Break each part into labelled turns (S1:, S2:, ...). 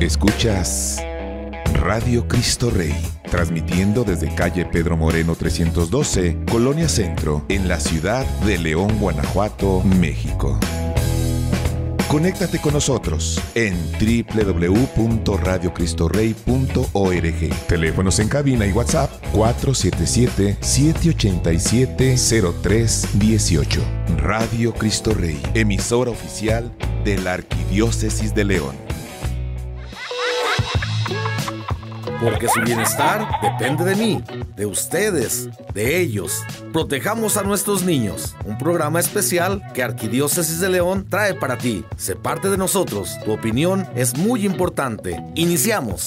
S1: Escuchas Radio Cristo Rey, transmitiendo desde calle Pedro Moreno 312, Colonia Centro, en la ciudad de León, Guanajuato, México. Conéctate con nosotros en www.radiocristoRey.org. Teléfonos en cabina y WhatsApp 477-787-0318. Radio Cristo Rey, emisora oficial de la Arquidiócesis de
S2: León. porque su bienestar depende de mí, de ustedes, de ellos. Protejamos a nuestros niños, un programa especial que Arquidiócesis de León trae para ti. Se parte de nosotros, tu opinión es muy importante. Iniciamos.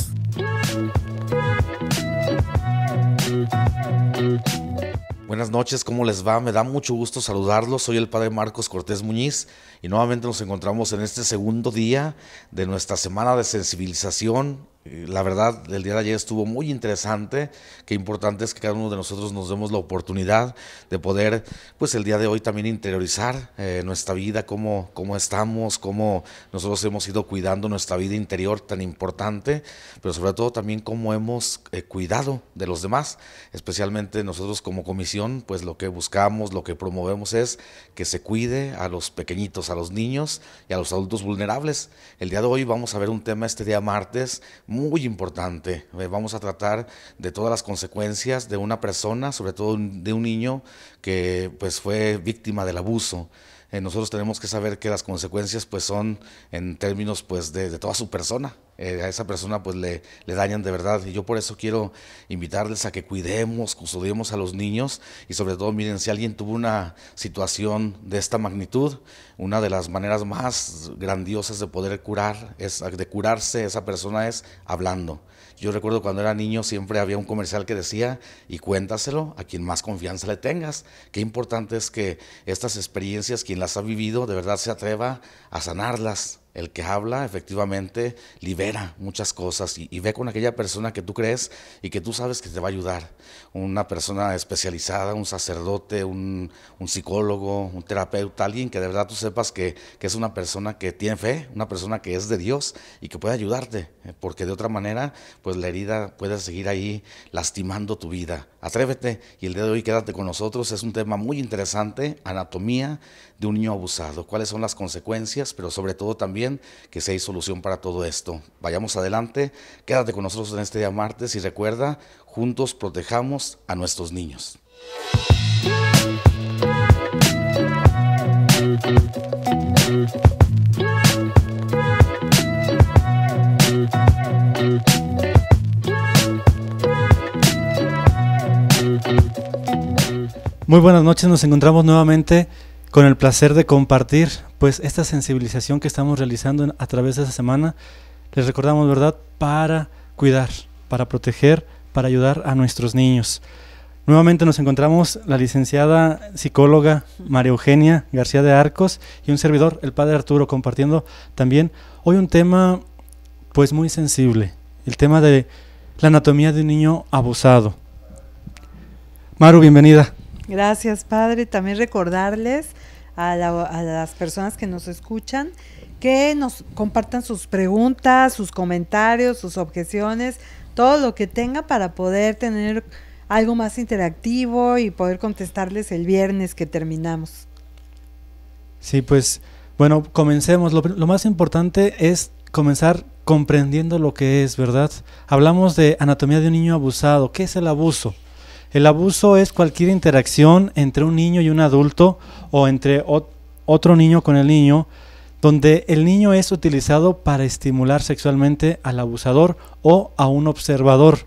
S2: Buenas noches, ¿cómo les va? Me da mucho gusto saludarlos. Soy el Padre Marcos Cortés Muñiz y nuevamente nos encontramos en este segundo día de nuestra semana de sensibilización eh, la verdad, el día de ayer estuvo muy interesante. Qué importante es que cada uno de nosotros nos demos la oportunidad de poder, pues el día de hoy también interiorizar eh, nuestra vida, cómo, cómo estamos, cómo nosotros hemos ido cuidando nuestra vida interior tan importante, pero sobre todo también cómo hemos eh, cuidado de los demás, especialmente nosotros como comisión, pues lo que buscamos, lo que promovemos es que se cuide a los pequeñitos, a los niños y a los adultos vulnerables. El día de hoy vamos a ver un tema este día martes muy importante. Eh, vamos a tratar de todas las consecuencias de una persona, sobre todo de un niño que pues fue víctima del abuso. Eh, nosotros tenemos que saber que las consecuencias pues son en términos pues de, toda su persona. Eh, a esa persona pues le, dañan de verdad. Y yo por eso quiero invitarles a que cuidemos, custodiemos a los niños y sobre todo miren si alguien tuvo una situación de esta magnitud, una de las maneras más grandiosas de poder curar, es, de curarse esa persona es hablando. Yo recuerdo cuando era niño siempre había un comercial que decía, y cuéntaselo a quien más confianza le tengas. Qué importante es que estas experiencias, quien las ha vivido, de verdad se atreva a sanarlas, el que habla efectivamente libera muchas cosas y, ve con aquella persona que tú crees y que tú sabes que te va a ayudar. Una persona especializada, un sacerdote, un, psicólogo, un terapeuta, alguien que de verdad tú sepas que, que, es una persona que tiene fe, una persona que es de Dios y que puede ayudarte, eh, porque de otra manera, pues la herida puede seguir ahí lastimando tu vida, Atrévete y el día de hoy quédate con nosotros. Es un tema muy interesante, anatomía de un niño abusado, cuáles son las consecuencias, pero sobre todo también que si hay solución para todo esto. Vayamos adelante, quédate con nosotros en este día martes y recuerda, juntos protejamos a nuestros niños.
S3: Muy buenas noches, nos encontramos nuevamente con el placer de compartir pues esta sensibilización que estamos realizando a través de esta semana. Les recordamos, ¿verdad?, para cuidar, para proteger, para ayudar a nuestros niños. Nuevamente nos encontramos la licenciada psicóloga María Eugenia García de Arcos y un servidor, el padre Arturo, compartiendo también hoy un tema pues muy sensible, el tema de la anatomía de un niño abusado. Maru, bienvenida.
S4: Gracias, Padre. También recordarles a, las personas que nos escuchan que nos compartan sus preguntas, sus comentarios, sus objeciones, todo lo que tenga para poder tener algo más interactivo y poder contestarles el viernes que terminamos.
S3: Sí, pues bueno, comencemos. lo, más importante es comenzar comprendiendo lo que es, ¿verdad? Hablamos de anatomía de un niño abusado. ¿Qué es el abuso? El abuso es cualquier interacción entre un niño y un adulto o entre otro niño con el niño, donde el niño es utilizado para estimular sexualmente al abusador o a un observador.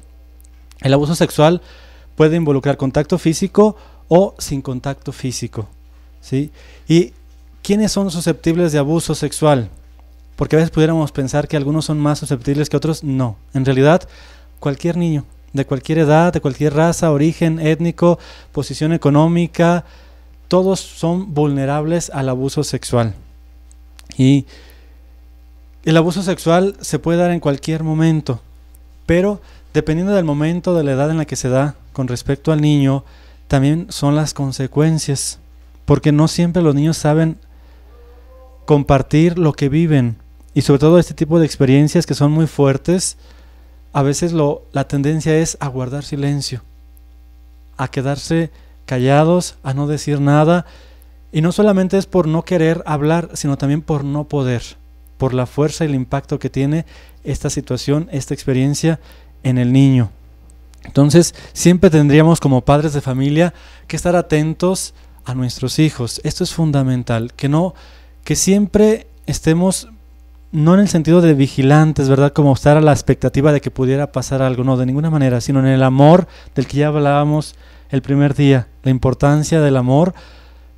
S3: El abuso sexual puede involucrar contacto físico o sin contacto físico. ¿sí? ¿Y quiénes son susceptibles de abuso sexual? Porque a veces pudiéramos pensar que algunos son más susceptibles que otros. No, en realidad cualquier niño, de cualquier edad, de cualquier raza, origen étnico, posición económica, todos son vulnerables al abuso sexual. Y el abuso sexual se puede dar en cualquier momento, pero dependiendo del momento, de la edad en la que se da con respecto al niño, también son las consecuencias, porque no siempre los niños saben compartir lo que viven y sobre todo este tipo de experiencias que son muy fuertes a veces lo, la tendencia es a guardar silencio, a quedarse callados, a no decir nada. Y no solamente es por no querer hablar, sino también por no poder, por la fuerza y el impacto que tiene esta situación, esta experiencia en el niño. Entonces, siempre tendríamos como padres de familia que estar atentos a nuestros hijos. Esto es fundamental, que no que siempre estemos no en el sentido de vigilantes, ¿verdad? Como estar a la expectativa de que pudiera pasar algo, no, de ninguna manera, sino en el amor del que ya hablábamos el primer día, la importancia del amor.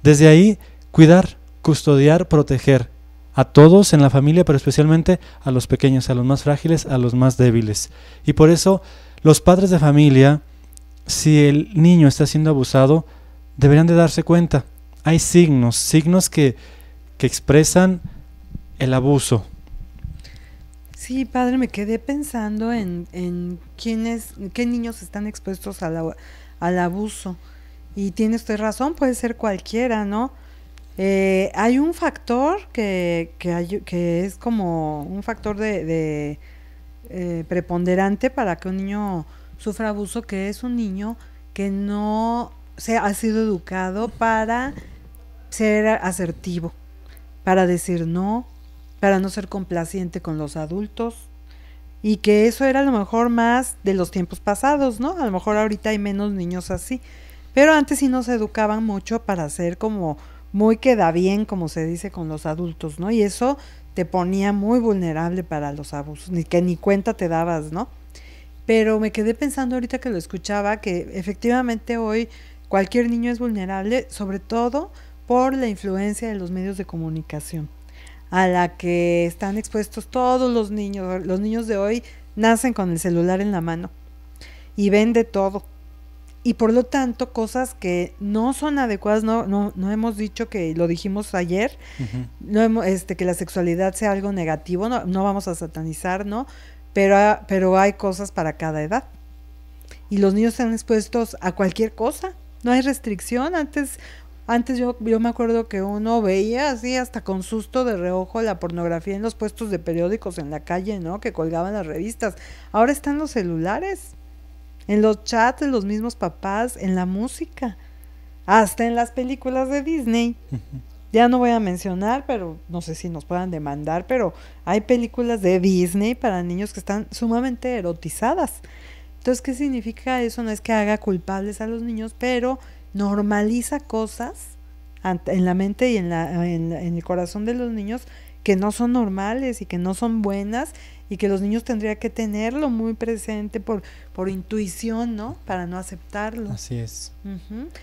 S3: Desde ahí, cuidar, custodiar, proteger a todos en la familia, pero especialmente a los pequeños, a los más frágiles, a los más débiles. Y por eso, los padres de familia, si el niño está siendo abusado, deberían de darse cuenta. Hay signos, signos que, que expresan el abuso,
S4: Sí, padre, me quedé pensando en, en qué niños están expuestos al al abuso. Y tiene usted razón, puede ser cualquiera, ¿no? Eh, hay un factor que, hay, que, es como un factor de, eh, preponderante para que un niño sufra abuso, que es un niño que no se ha sido educado para ser asertivo, para decir no, para no ser complaciente con los adultos. Y que eso era a lo mejor más de los tiempos pasados, ¿no? A lo mejor ahorita hay menos niños así. Pero antes sí nos educaban mucho para ser como muy queda bien, como se dice, con los adultos, ¿no? Y eso te ponía muy vulnerable para los abusos, ni que ni cuenta te dabas, ¿no? Pero me quedé pensando ahorita que lo escuchaba que efectivamente hoy cualquier niño es vulnerable, sobre todo por la influencia de los medios de comunicación a la que están expuestos todos los niños. Los niños de hoy nacen con el celular en la mano y ven de todo. Y por lo tanto, cosas que no son adecuadas, no, no, no hemos dicho que lo dijimos ayer, no este, que la sexualidad sea algo negativo, no, vamos a satanizar, ¿no? Pero, pero hay cosas para cada edad. Y los niños están expuestos a cualquier cosa, no hay restricción. Antes antes yo, yo me acuerdo que uno veía así hasta con susto de reojo la pornografía en los puestos de periódicos en la calle, ¿no? Que colgaban las revistas. Ahora están los celulares, en los chats de los mismos papás, en la música, hasta en las películas de Disney. Ya no voy a mencionar, pero no sé si nos puedan demandar, pero hay películas de Disney para niños que están sumamente erotizadas. Entonces, ¿qué significa eso? No es que haga culpables a los niños, pero normaliza cosas en la mente y en, la, en, el corazón de los niños que no son normales y que no son buenas y que los niños tendría que tenerlo muy presente por, por intuición, ¿no? Para no aceptarlo. Así es.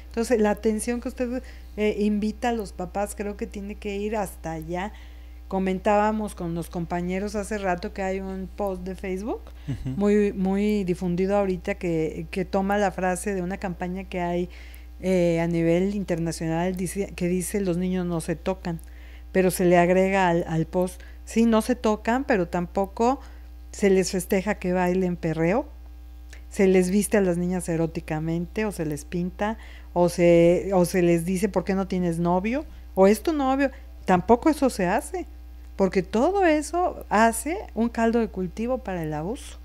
S4: Entonces, la atención que usted eh, invita a los papás creo que tiene que ir hasta allá. Comentábamos con los compañeros hace rato que hay un post de Facebook muy, muy difundido ahorita que, que toma la frase de una campaña que hay eh, a nivel internacional dice, que dice los niños no se tocan, pero se le agrega al, post, sí, no se tocan, pero tampoco se les festeja que bailen perreo, se les viste a las niñas eróticamente o se les pinta o se, o se les dice por qué no tienes novio o es tu novio, tampoco eso se hace, porque todo eso hace un caldo de cultivo para el abuso.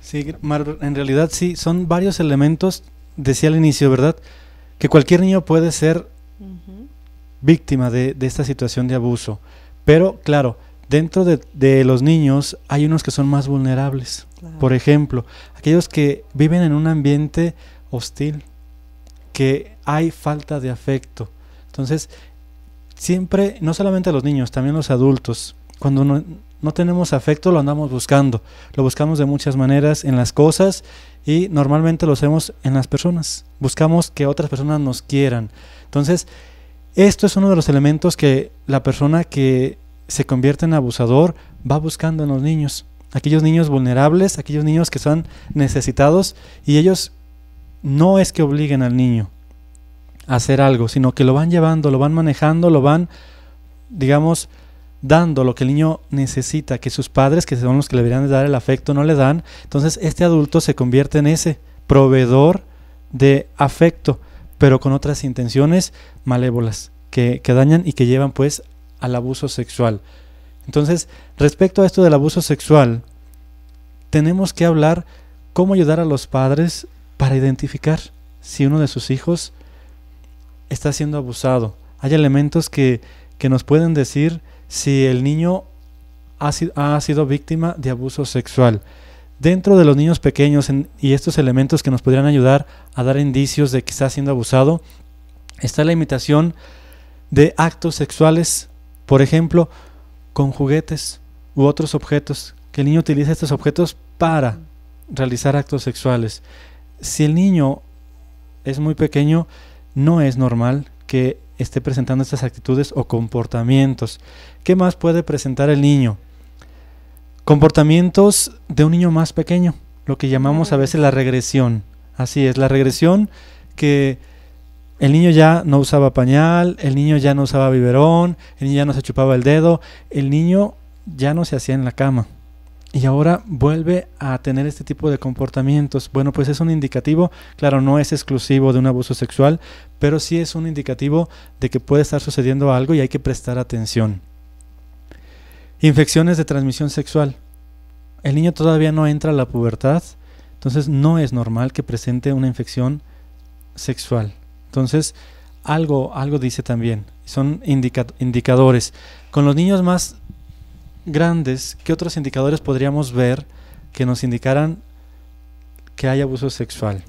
S3: Sí, en realidad sí, son varios elementos decía al inicio, ¿verdad? Que cualquier niño puede ser víctima de, esta situación de abuso. Pero, claro, dentro de, los niños hay unos que son más vulnerables. Por ejemplo, aquellos que viven en un ambiente hostil, que hay falta de afecto. Entonces, siempre, no solamente los niños, también los adultos, cuando no, no tenemos afecto lo andamos buscando. Lo buscamos de muchas maneras en las cosas y normalmente lo hacemos en las personas. Buscamos que otras personas nos quieran. Entonces, esto es uno de los elementos que la persona que se convierte en abusador va buscando en los niños. Aquellos niños vulnerables, aquellos niños que son necesitados y ellos no es que obliguen al niño a hacer algo, sino que lo van llevando, lo van manejando, lo van, digamos, dando lo que el niño necesita, que sus padres, que son los que le deberían dar el afecto, no le dan, entonces este adulto se convierte en ese proveedor de afecto, pero con otras intenciones malévolas que, que dañan y que llevan pues al abuso sexual. Entonces, respecto a esto del abuso sexual, tenemos que hablar cómo ayudar a los padres para identificar si uno de sus hijos está siendo abusado. Hay elementos que, que nos pueden decir si el niño ha sido, ha sido víctima de abuso sexual. Dentro de los niños pequeños y estos elementos que nos podrían ayudar a dar indicios de que está siendo abusado, está la imitación de actos sexuales, por ejemplo, con juguetes u otros objetos, que el niño utiliza estos objetos para realizar actos sexuales. Si el niño es muy pequeño, no es normal que esté presentando estas actitudes o comportamientos. ¿Qué más puede presentar el niño? Comportamientos de un niño más pequeño, lo que llamamos a mm. veces la regresión. Así es, la regresión que el niño ya no usaba pañal, el niño ya no usaba biberón, el niño ya no se chupaba el dedo, el niño ya no se hacía en la cama y ahora vuelve a tener este tipo de comportamientos. Bueno, pues es un indicativo, claro, no es exclusivo de un abuso sexual, pero sí es un indicativo de que puede estar sucediendo algo y hay que prestar atención. Infecciones de transmisión sexual. El niño todavía no entra a la pubertad, entonces no es normal que presente una infección sexual. Entonces, algo, algo dice también, son indicadores. Con los niños más grandes, ¿qué otros indicadores podríamos ver que nos indicaran que hay abuso sexual?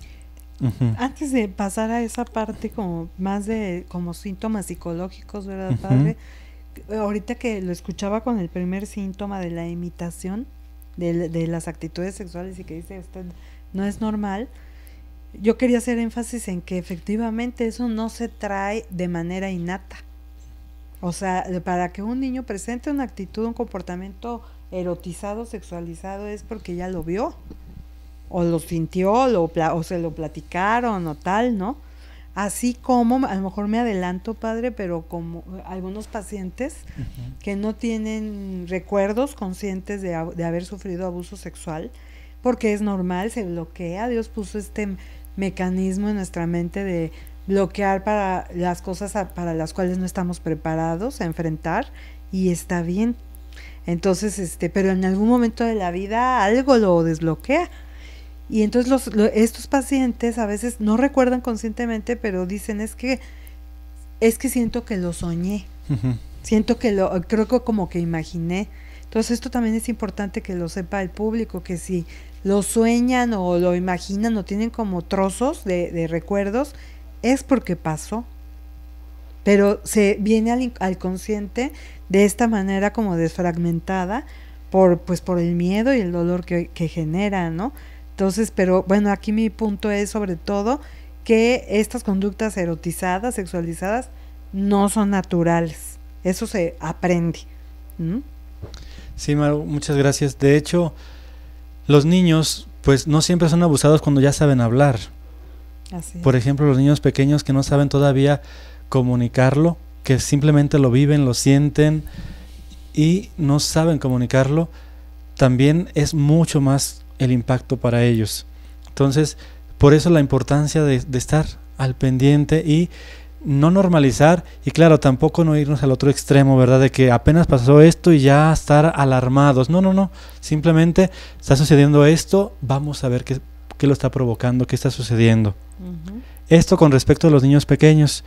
S4: Antes de pasar a esa parte como más de como síntomas psicológicos, ¿verdad, padre? Ahorita que lo escuchaba con el primer síntoma de la imitación de, de, las actitudes sexuales y que dice usted no es normal, yo quería hacer énfasis en que efectivamente eso no se trae de manera innata. O sea, para que un niño presente una actitud, un comportamiento erotizado, sexualizado, es porque ya lo vio, o lo sintió, lo, o se lo platicaron, o tal, ¿no? Así como, a lo mejor me adelanto, padre, pero como algunos pacientes que no tienen recuerdos conscientes de, haber sufrido abuso sexual, porque es normal, se bloquea, Dios puso este mecanismo en nuestra mente de bloquear para las cosas para las cuales no estamos preparados a enfrentar y está bien. Entonces, este, pero en algún momento de la vida algo lo desbloquea. Y entonces los, estos pacientes a veces no recuerdan conscientemente, pero dicen es que es que siento que lo soñé. Siento que lo creo que como que imaginé. Entonces, esto también es importante que lo sepa el público, que si lo sueñan o lo imaginan o tienen como trozos de recuerdos, es porque pasó, pero se viene al, consciente de esta manera como desfragmentada por, pues, por el miedo y el dolor que, genera, ¿no? Entonces, pero bueno, aquí mi punto es sobre todo que estas conductas erotizadas, sexualizadas, no son naturales. Eso se aprende.
S3: Sí, Maru, muchas gracias. De hecho, los niños, pues no siempre son abusados cuando ya saben hablar. Por ejemplo, los niños pequeños que no saben todavía comunicarlo, que simplemente lo viven, lo sienten y no saben comunicarlo, también es mucho más el impacto para ellos. Entonces, por eso la importancia de, estar al pendiente y no normalizar y claro, tampoco no irnos al otro extremo, ¿verdad? De que apenas pasó esto y ya estar alarmados. No, no, no. Simplemente está sucediendo esto, vamos a ver qué, ¿Qué lo está provocando? ¿Qué está sucediendo? Esto con respecto a los niños pequeños.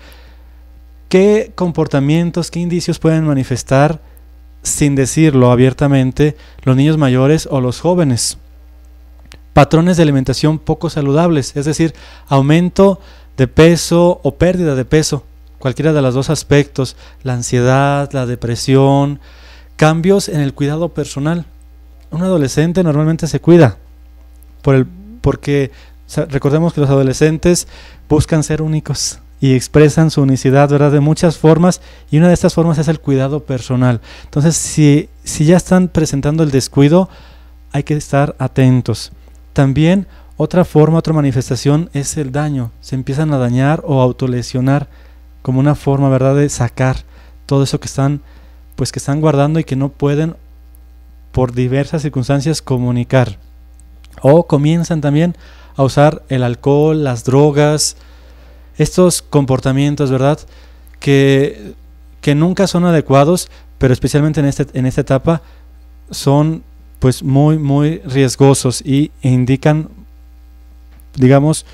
S3: ¿Qué comportamientos, qué indicios pueden manifestar sin decirlo abiertamente los niños mayores o los jóvenes? Patrones de alimentación poco saludables, es decir, aumento de peso o pérdida de peso, cualquiera de los dos aspectos, la ansiedad, la depresión, cambios en el cuidado personal. Un adolescente normalmente se cuida por el porque recordemos que los adolescentes buscan ser únicos y expresan su unicidad, ¿verdad? De muchas formas y una de estas formas es el cuidado personal. Entonces, si, si ya están presentando el descuido, hay que estar atentos. También otra forma, otra manifestación es el daño. Se empiezan a dañar o autolesionar como una forma, ¿verdad?, de sacar todo eso que están pues que están guardando y que no pueden por diversas circunstancias comunicar o comienzan también a usar el alcohol, las drogas, estos comportamientos, ¿verdad? Que, que nunca son adecuados, pero especialmente en, este, en esta etapa son pues muy, muy riesgosos y indican, digamos,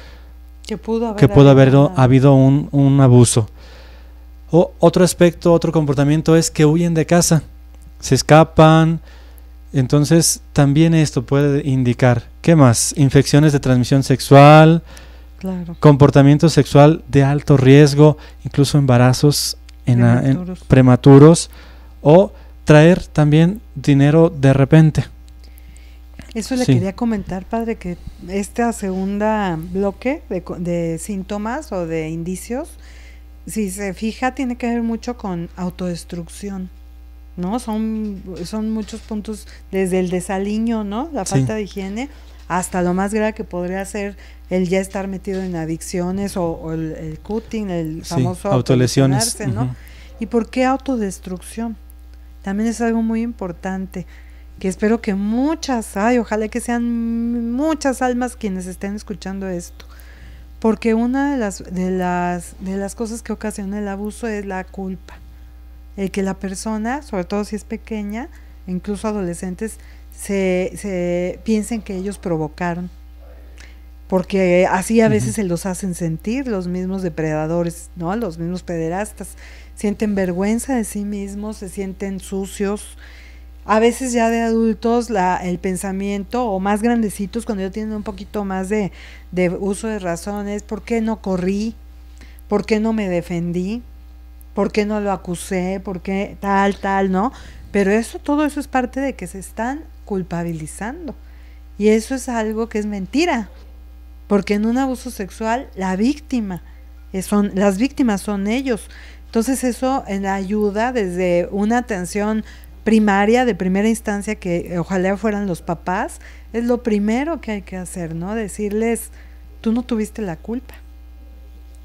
S4: que pudo haber, habido,
S3: habido un, un, abuso. O, otro aspecto, otro comportamiento es que huyen de casa, se escapan, entonces, también esto puede indicar, ¿qué más? Infecciones de transmisión sexual, comportamiento sexual de alto riesgo, incluso embarazos en prematuros. o traer también dinero de repente. Eso le quería
S4: comentar, padre, que este segunda bloque de, de síntomas o de indicios, si se fija, tiene que ver mucho con autodestrucción ¿no? Son, son muchos puntos, desde el desaliño, ¿no? La falta de higiene, hasta lo más grave que podría ser el ya estar metido en adicciones o, el, cutting, el famoso auto autolesiones, ¿Y por qué autodestrucción? También es algo muy importante que espero que muchas, ay, ojalá que sean muchas almas quienes estén escuchando esto, porque una de las de las de las cosas que ocasiona el abuso es la culpa el eh, que la persona, sobre todo si es pequeña, incluso adolescentes, se, piensen que ellos provocaron. Porque así a veces se los hacen sentir los mismos depredadores, ¿no? Los mismos pederastas. Sienten vergüenza de sí mismos, se sienten sucios. A veces ya de adultos el pensamiento, o más grandecitos, cuando ya tienen un poquito más de, de uso de razones, ¿por qué no corrí? ¿Por qué no me defendí? ¿por qué no lo acusé? ¿Por qué tal, tal, no? Pero eso, todo eso es parte de que se están culpabilizando. Y eso es algo que es mentira. Porque en un abuso sexual, la víctima, son, las víctimas son ellos. Entonces eso en la ayuda desde una atención primaria, de primera instancia, que ojalá fueran los papás, es lo primero que hay que hacer, ¿no? Decirles, tú no tuviste la culpa,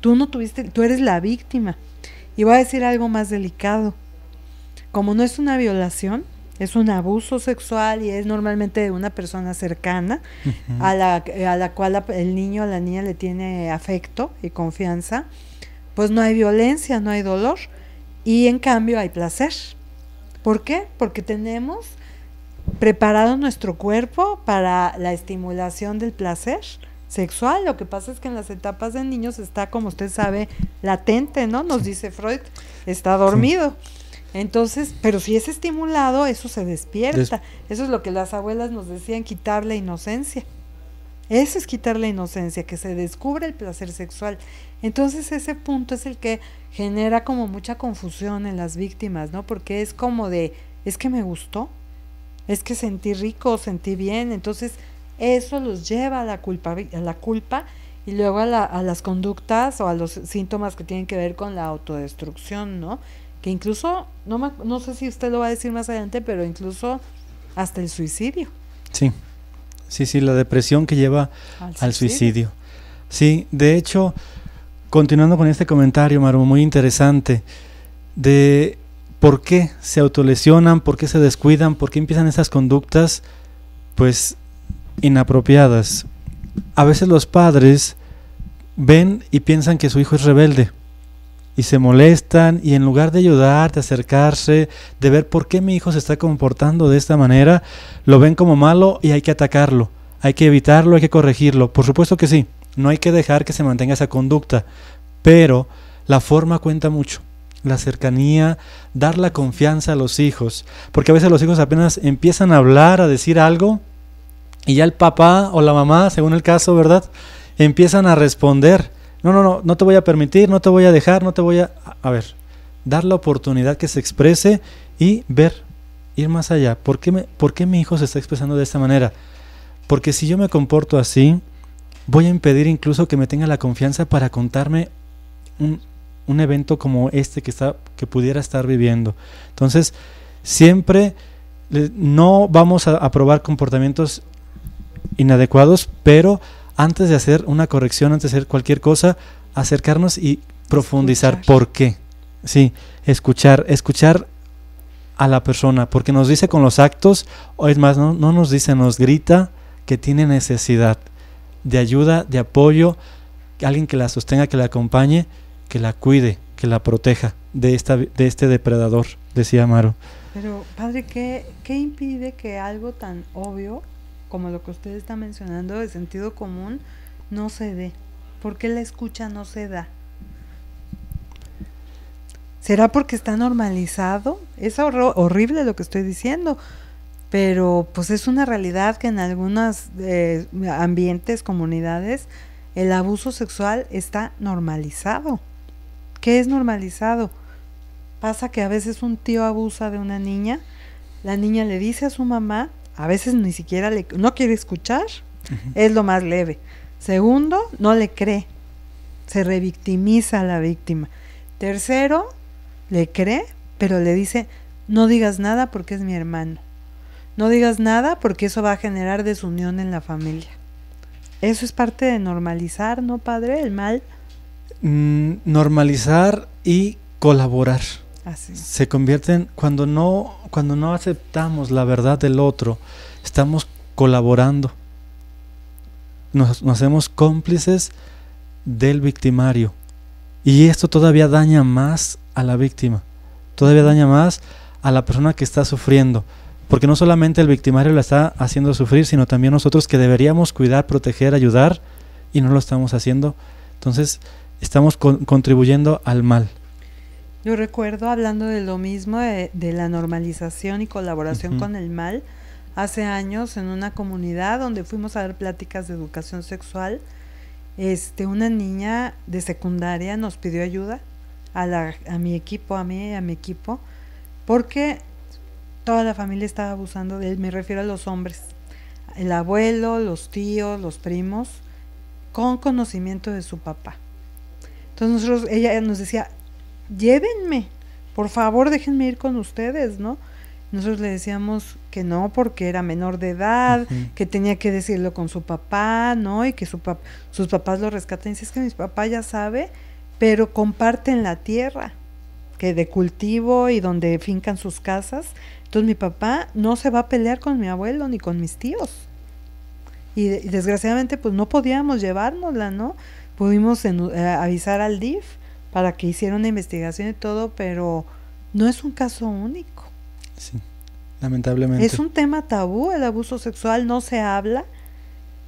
S4: tú no tuviste, tú eres la víctima. Y voy a decir algo más delicado. Como no es una violación, es un abuso sexual y es normalmente de una persona cercana a, la, a, la, cual el niño o la niña le tiene afecto y confianza, pues no hay violencia, no hay dolor y en cambio hay placer. ¿Por qué? Porque tenemos preparado nuestro cuerpo para la estimulación del placer sexual. Lo que pasa es que en las etapas de niños está, como usted sabe, latente, ¿no? Nos dice Freud, está dormido. Entonces, pero si es estimulado, eso se despierta. Eso es lo que las abuelas nos decían, quitar la inocencia. Eso es quitar la inocencia, que se descubre el placer sexual. Entonces ese punto es el que genera como mucha confusión en las víctimas, ¿no? Porque es como de, es que me gustó, es que sentí rico, sentí bien, entonces eso los lleva a la culpa, a la culpa y luego a, las conductas o a los síntomas que tienen que ver con la autodestrucción, ¿no? Que incluso, no, no sé si usted lo va a decir más adelante, pero incluso hasta el suicidio.
S3: Sí, sí, sí, la depresión que lleva al, suicidio. Sí, de hecho, continuando con este comentario, Maru, muy interesante, de por qué se autolesionan, por qué se descuidan, por qué empiezan esas conductas, pues inapropiadas. A veces los padres ven y piensan que su hijo es rebelde y se molestan y en lugar de ayudar, de acercarse, de ver por qué mi hijo se está comportando de esta manera, lo ven como malo y hay que atacarlo, hay que evitarlo, hay que corregirlo. Por supuesto que sí, no hay que dejar que se mantenga esa conducta, pero la forma cuenta mucho la cercanía, dar la confianza a los hijos, porque a veces los hijos apenas empiezan a hablar, a decir algo, y ya el papá o la mamá, según el caso, ¿verdad? Empiezan a responder, no, no, no, no te voy a permitir, no te voy a dejar, no te voy a... A ver, dar la oportunidad que se exprese y ver, ir más allá. ¿Por qué, me, ¿Por mi hijo se está expresando de esta manera? Porque si yo me comporto así, voy a impedir incluso que me tenga la confianza para contarme un, un evento como este que, está, que pudiera estar viviendo. Entonces, siempre no vamos a aprobar comportamientos inadecuados, pero antes de hacer una corrección, antes de hacer cualquier cosa, acercarnos y profundizar por qué. Sí, escuchar, escuchar a la persona, porque nos dice con los actos, o es más, no, nos dice, nos grita que tiene necesidad de ayuda, de apoyo, alguien que la sostenga, que la acompañe, que la cuide, que la proteja de, esta, de este depredador, decía Amaro.
S4: Pero, padre, ¿qué, ¿qué impide que algo tan obvio como lo que usted está mencionando, de sentido común, no se dé. ¿Por qué la escucha no se da? ¿Será porque está normalizado? Es horrible lo que estoy diciendo, pero pues es una realidad que en algunos eh, ambientes, comunidades, el abuso sexual está normalizado. ¿Qué es normalizado? Pasa que a veces un tío abusa de una niña, la niña le dice a su mamá, a veces ni siquiera le, no quiere escuchar, es lo más leve. Segundo, no le cree, se revictimiza a la víctima. Tercero, le cree, pero le dice, no digas nada porque es mi hermano. No digas nada porque eso va a generar desunión en la familia. Eso es parte de normalizar, ¿no, padre? El mal.
S3: Mm, normalizar y colaborar. Se convierten, cuando no, cuando no aceptamos la verdad del otro, estamos colaborando. Nos, hacemos cómplices del victimario. Y esto todavía daña más a la víctima. Todavía daña más a la persona que está sufriendo. Porque no solamente el victimario la está haciendo sufrir, sino también nosotros que deberíamos cuidar, proteger, ayudar, y no lo estamos haciendo. Entonces, estamos contribuyendo al mal.
S4: Yo recuerdo hablando de lo mismo, de, la normalización y colaboración con el mal, hace años en una comunidad donde fuimos a dar pláticas de educación sexual. Este, una niña de secundaria nos pidió ayuda a, a mi equipo, a mí y a mi equipo, porque toda la familia estaba abusando de él, me refiero a los hombres, el abuelo, los tíos, los primos, con conocimiento de su papá. Entonces nosotros, ella nos decía, llévenme, por favor déjenme ir con ustedes, ¿no? Nosotros le decíamos que no porque era menor de edad, que tenía que decirlo con su papá, ¿no? Y que su sus papás lo rescatan. Y dice, es que mi papá ya sabe, pero comparten la tierra, que de cultivo y donde fincan sus casas. Entonces mi papá no se va a pelear con mi abuelo ni con mis tíos. Y, desgraciadamente pues no podíamos llevárnosla, ¿no? Pudimos eh, avisar al DIF para que hiciera una investigación y todo, pero no es un caso único.
S3: Sí, lamentablemente. Es
S4: un tema tabú, el abuso sexual no se habla,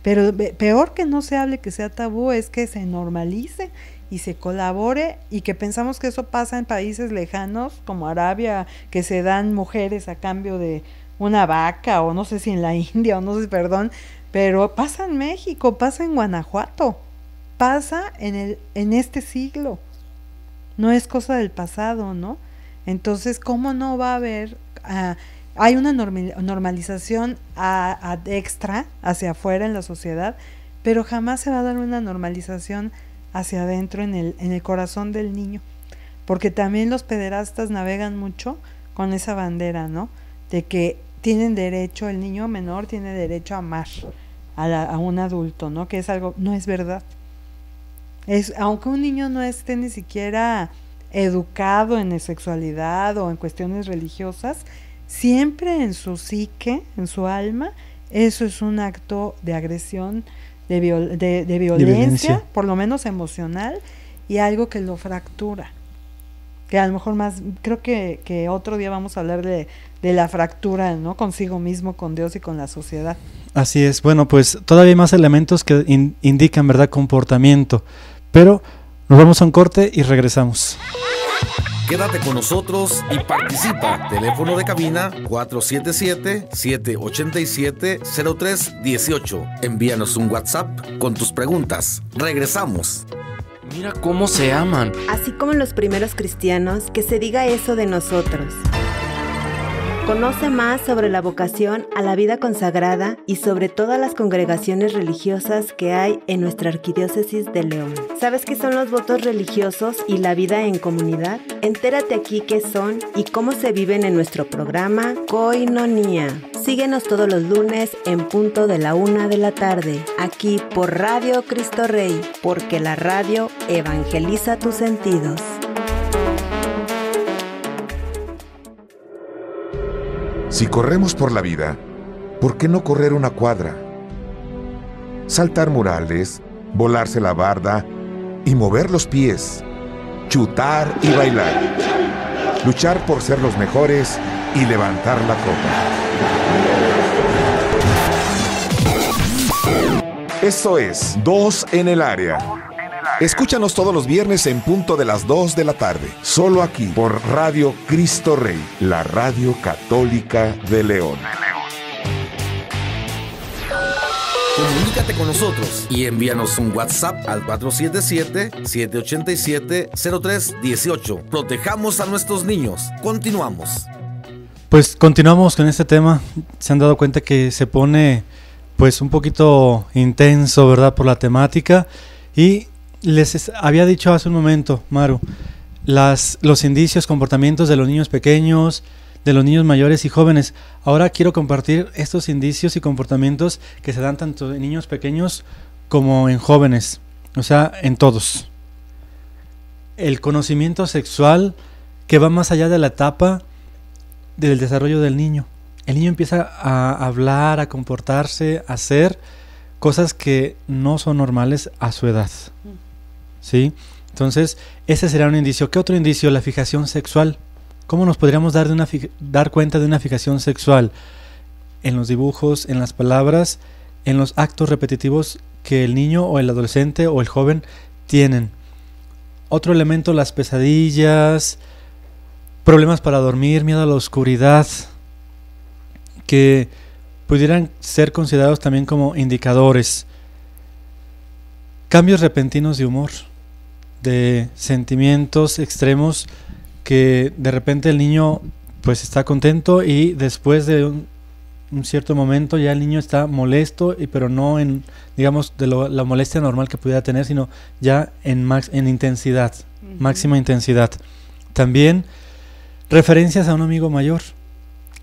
S4: pero peor que no se hable, que sea tabú, es que se normalice y se colabore y que pensamos que eso pasa en países lejanos como Arabia, que se dan mujeres a cambio de una vaca o no sé si en la India o no sé, perdón, pero pasa en México, pasa en Guanajuato, pasa en, el, en este siglo no es cosa del pasado, ¿no? Entonces, ¿cómo no va a haber... Ah, hay una normalización ah, ah, extra hacia afuera en la sociedad, pero jamás se va a dar una normalización hacia adentro en el, en el corazón del niño, porque también los pederastas navegan mucho con esa bandera, ¿no? De que tienen derecho, el niño menor tiene derecho a amar a, a un adulto, ¿no? Que es algo, no es verdad. Es, aunque un niño no esté ni siquiera educado en sexualidad o en cuestiones religiosas, siempre en su psique, en su alma, eso es un acto de agresión, de, violencia, por lo menos emocional, y algo que lo fractura. Que a lo mejor más, creo que, que otro día vamos a hablar de, la fractura, ¿no? Consigo mismo, con Dios y con la sociedad.
S3: Así es. Bueno, pues todavía más elementos que indican, ¿verdad?, comportamiento. Pero nos vamos a un corte y regresamos.
S2: Quédate con nosotros y participa. Teléfono de cabina 477-787-0318. Envíanos un WhatsApp con tus preguntas. Regresamos. Mira cómo se aman.
S4: Así como los primeros cristianos, que se diga eso de nosotros. Conoce más sobre la vocación a la vida consagrada y sobre todas las congregaciones religiosas que hay en nuestra arquidiócesis de León. ¿Sabes qué son los votos religiosos y la vida en comunidad? Entérate aquí qué son y cómo se viven en nuestro programa Coinonía. Síguenos todos los lunes en punto de la una de la tarde, aquí por Radio Cristo Rey, porque la radio evangeliza tus sentidos.
S1: Si corremos por la vida, ¿por qué no correr una cuadra? Saltar murales, volarse la barda y mover los pies, chutar y bailar, luchar por ser los mejores y levantar la copa. Esto es Dos en el área Escúchanos todos los viernes en punto de las 2 de la tarde, solo aquí por Radio Cristo Rey, la radio católica de León.
S2: Comunícate con nosotros y envíanos un WhatsApp al 477-787-0318. Protejamos a nuestros niños. Continuamos.
S3: Pues continuamos con este tema. Se han dado cuenta que se pone pues un poquito intenso, ¿verdad? Por la temática. Y les había dicho hace un momento, Maru, los indicios, comportamientos de los niños pequeños, de los niños mayores y jóvenes. Ahora quiero compartir estos indicios y comportamientos que se dan tanto en niños pequeños como en jóvenes, o sea, en todos. El conocimiento sexual que va más allá de la etapa del desarrollo del niño. El niño empieza a hablar, a comportarse, a hacer cosas que no son normales a su edad. ¿sí? Entonces, ese será un indicio. ¿Qué otro indicio? La fijación sexual. ¿Cómo nos podríamos dar, de una dar cuenta de una fijación sexual? En los dibujos, en las palabras, en los actos repetitivos que el niño o el adolescente o el joven tienen. Otro elemento, las pesadillas, problemas para dormir, miedo a la oscuridad, que pudieran ser considerados también como indicadores. Cambios repentinos de humor de sentimientos extremos que de repente el niño pues está contento y después de un, cierto momento ya el niño está molesto, y, pero no en, digamos, de la molestia normal que pudiera tener, sino ya en, max, en intensidad, máxima intensidad. También referencias a un amigo mayor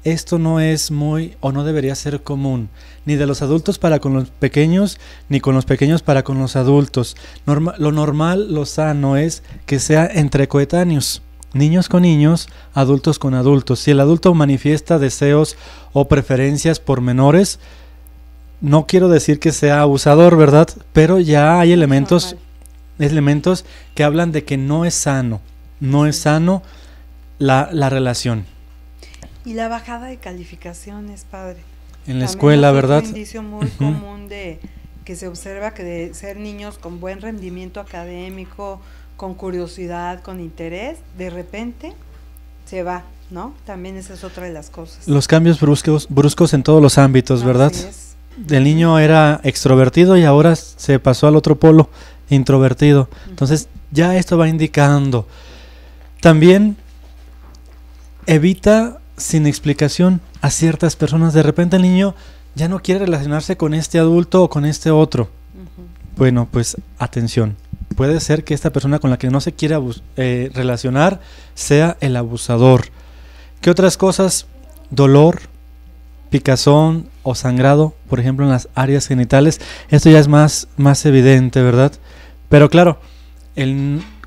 S3: esto no es muy o no debería ser común, ni de los adultos para con los pequeños, ni con los pequeños para con los adultos. lo normal, lo sano es que sea entre coetáneos niños con niños, adultos con adultos. Si el adulto manifiesta deseos o preferencias por menores, no quiero decir que sea abusador, ¿verdad? Pero ya hay elementos, elementos que hablan de que no es sano, no es sano la relación.
S4: Y la bajada de calificaciones, padre.
S3: En la escuela, ¿verdad? Es un indicio muy común
S4: de que se observa que de ser niños con buen rendimiento académico, con curiosidad, con interés, de repente se va, ¿no? También esa es otra de las cosas.
S3: Los cambios bruscos, bruscos en todos los ámbitos, ¿verdad? El niño era extrovertido y ahora se pasó al otro polo, introvertido. Entonces, ya esto va indicando. También evita sin explicación a ciertas personas. De repente el niño ya no quiere relacionarse con este adulto o con este otro. Bueno, pues atención. Puede ser que esta persona con la que no se quiere eh, relacionar sea el abusador. ¿Qué otras cosas? Dolor, picazón o sangrado, por ejemplo, en las áreas genitales. Esto ya es más, más evidente, ¿verdad? Pero claro,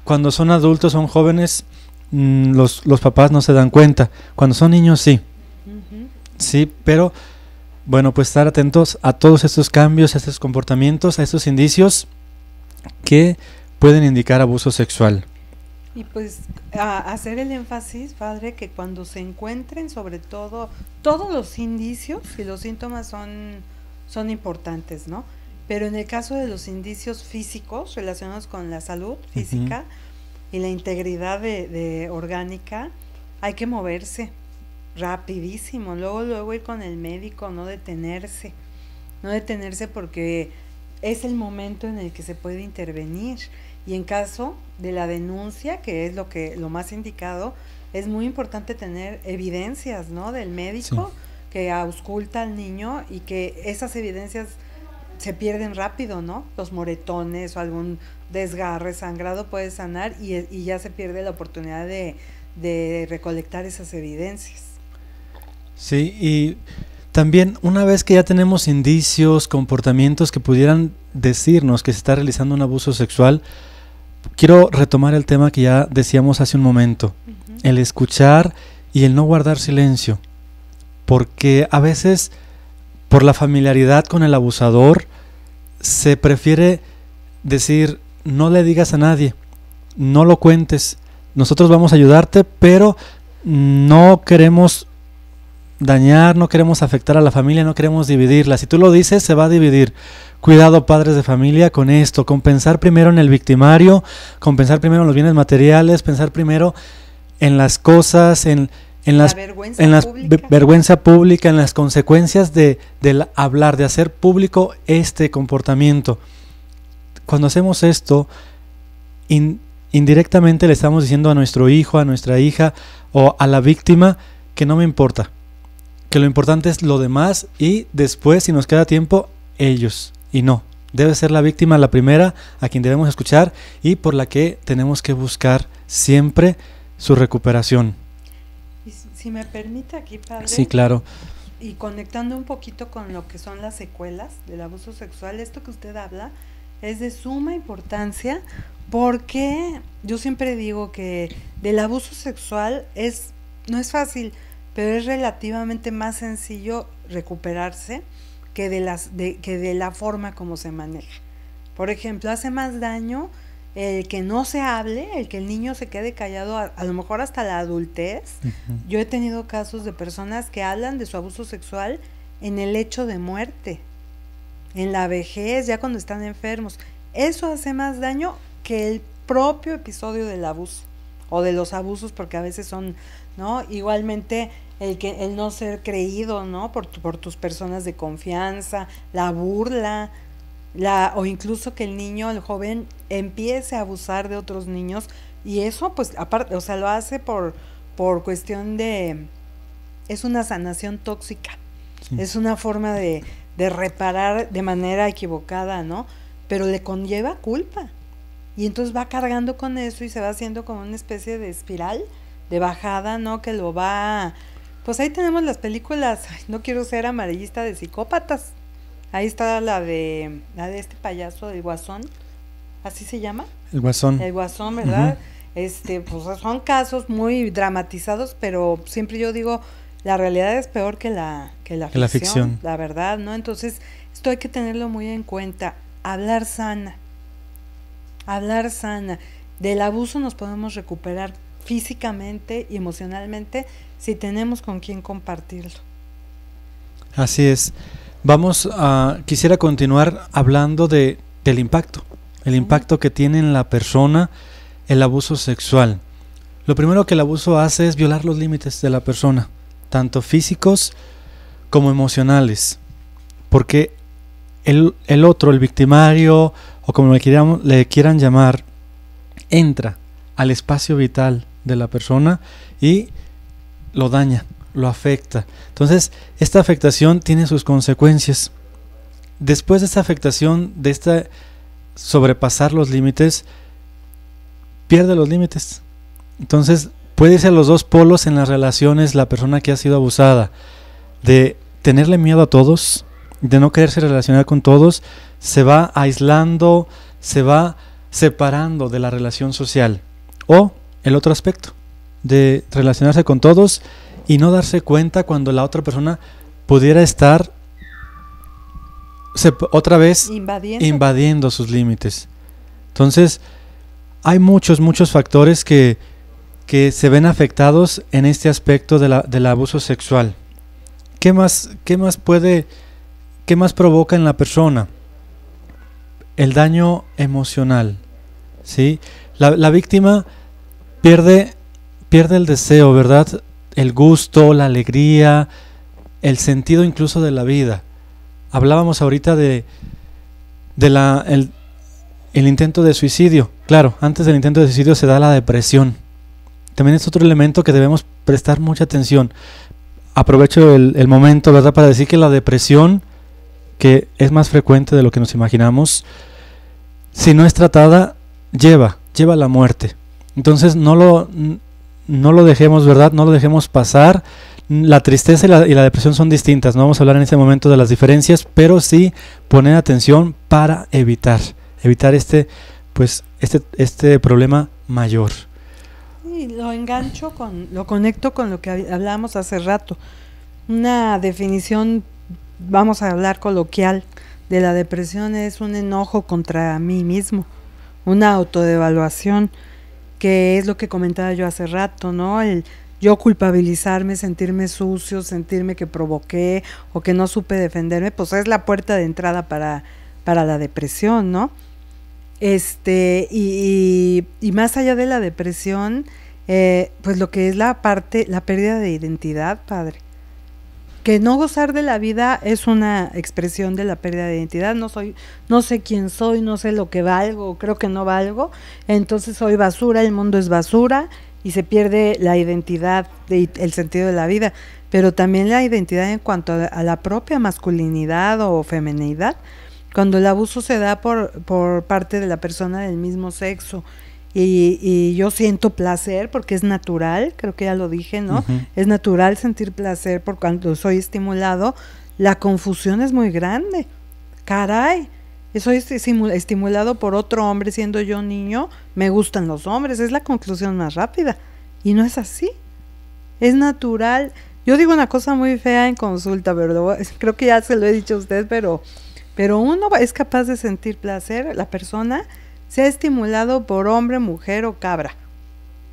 S3: cuando son adultos, son jóvenes, Mm, los, los, papás no se dan cuenta. Cuando son niños sí. Sí, pero bueno, pues estar atentos a todos estos cambios, a estos comportamientos, a estos indicios que pueden indicar abuso sexual.
S4: Y pues hacer el énfasis, padre, que cuando se encuentren sobre todo todos los indicios y los síntomas son, son importantes, ¿no? Pero en el caso de los indicios físicos relacionados con la salud física, y la integridad de, orgánica, hay que moverse rapidísimo, luego luego ir con el médico, no detenerse, no detenerse porque es el momento en el que se puede intervenir y en caso de la denuncia, que es lo que lo más indicado, es muy importante tener evidencias, ¿no? del médico que ausculta al niño y que esas evidencias se pierden rápido, ¿no? Los moretones o algún desgarre sangrado puede sanar y, ya se pierde la oportunidad de, recolectar esas evidencias.
S3: Sí, y también una vez que ya tenemos indicios, comportamientos que pudieran decirnos que se está realizando un abuso sexual, quiero retomar el tema que ya decíamos hace un momento, el escuchar y el no guardar silencio, porque a veces por la familiaridad con el abusador, se prefiere decir, no le digas a nadie, no lo cuentes, nosotros vamos a ayudarte, pero no queremos dañar, no queremos afectar a la familia, no queremos dividirla. Si tú lo dices, se va a dividir. Cuidado padres de familia con esto, con pensar primero en el victimario, con pensar primero en los bienes materiales, pensar primero en las cosas, en en la vergüenza, pública. pública, en las consecuencias de, del hablar, de hacer público este comportamiento. Cuando hacemos esto, indirectamente le estamos diciendo a nuestro hijo, a nuestra hija o a la víctima que no me importa, que lo importante es lo demás y después, si nos queda tiempo, ellos. Y no, debe ser la víctima la primera a quien debemos escuchar y por la que tenemos que buscar siempre su recuperación.
S4: Si me permite aquí, padre. Sí, claro. Y conectando un poquito con lo que son las secuelas del abuso sexual, esto que usted habla es de suma importancia porque yo siempre digo que del abuso sexual es no es fácil, pero es relativamente más sencillo recuperarse que de las que de la forma como se maneja. Por ejemplo, hace más daño el que no se hable, el que el niño se quede callado, a, lo mejor hasta la adultez. Yo he tenido casos de personas que hablan de su abuso sexual en el hecho de muerte, en la vejez, ya cuando están enfermos. Eso hace más daño que el propio episodio del abuso o de los abusos, porque a veces son, ¿no? Igualmente el que el no ser creído, ¿no? Por, por tus personas de confianza, la burla, la, o incluso que el niño, el joven empiece a abusar de otros niños y eso pues aparte, o sea, lo hace por, por cuestión de, es una sanación tóxica, es una forma de, reparar de manera equivocada, ¿no? Pero le conlleva culpa. Y entonces va cargando con eso y se va haciendo como una especie de espiral de bajada, ¿no? Que lo va... Pues ahí tenemos las películas, no quiero ser amarillista de psicópatas. Ahí está la de la de este payaso del guasón así se llama. El guasón. El guasón, ¿verdad? Este, pues son casos muy dramatizados, pero siempre yo digo, la realidad es peor que la, que la, ficción, la verdad, ¿no? Entonces, esto hay que tenerlo muy en cuenta. Hablar sana. Hablar sana. Del abuso nos podemos recuperar físicamente y emocionalmente si tenemos con quién compartirlo.
S3: Así es. Vamos a, quisiera continuar hablando de, del impacto el impacto que tiene en la persona el abuso sexual. Lo primero que el abuso hace es violar los límites de la persona, tanto físicos como emocionales, porque el, otro, el victimario o como le quieran, llamar, entra al espacio vital de la persona y lo daña, lo afecta. Entonces, esta afectación tiene sus consecuencias. Después de esta afectación, de esta sobrepasar los límites, pierde los límites. Entonces, puede ser los dos polos en las relaciones la persona que ha sido abusada, de tenerle miedo a todos, de no quererse relacionar con todos, se va aislando, se va separando de la relación social. O el otro aspecto, de relacionarse con todos y no darse cuenta cuando la otra persona pudiera estar otra vez invadiendo, sus límites. Entonces, hay muchos, muchos factores que, que se ven afectados en este aspecto de la, del abuso sexual. ¿Qué más, ¿Qué más puede, qué más provoca en la persona? El daño emocional. ¿sí? La, la víctima pierde, pierde el deseo, ¿verdad? El gusto, la alegría, el sentido incluso de la vida hablábamos ahorita de, de la, el, intento de suicidio. Claro, antes del intento de suicidio se da la depresión. También es otro elemento que debemos prestar mucha atención. Aprovecho el, momento, ¿verdad?, para decir que la depresión, que es más frecuente de lo que nos imaginamos, si no es tratada, lleva, lleva a la muerte. Entonces no lo, no lo dejemos, ¿verdad?, no lo dejemos pasar, la tristeza y la, depresión son distintas, no vamos a hablar en este momento de las diferencias, pero sí poner atención para evitar, evitar este, pues, este, este problema mayor.
S4: Y lo engancho con, lo conecto con lo que hablábamos hace rato. Una definición, vamos a hablar coloquial, de la depresión es un enojo contra mí mismo, una autodevaluación, que es lo que comentaba yo hace rato, ¿no? El yo culpabilizarme, sentirme sucio, sentirme que provoqué o que no supe defenderme, pues es la puerta de entrada para, para la depresión, ¿no? Este, y, más allá de la depresión, eh, pues lo que es la parte, la pérdida de identidad, padre. Que no gozar de la vida es una expresión de la pérdida de identidad. No soy, no sé quién soy, no sé lo que valgo, creo que no valgo. Entonces soy basura, el mundo es basura y se pierde la identidad, y el sentido de la vida, pero también la identidad en cuanto a la propia masculinidad o feminidad, cuando el abuso se da por, por parte de la persona del mismo sexo. Y, yo siento placer porque es natural, creo que ya lo dije, ¿no? Es natural sentir placer por cuando soy estimulado. La confusión es muy grande. Caray, soy estimulado por otro hombre siendo yo niño, me gustan los hombres, es la conclusión más rápida. Y no es así. Es natural. Yo digo una cosa muy fea en consulta, verdad, creo que ya se lo he dicho a usted, pero, pero uno es capaz de sentir placer, la persona sea estimulado por hombre, mujer o cabra.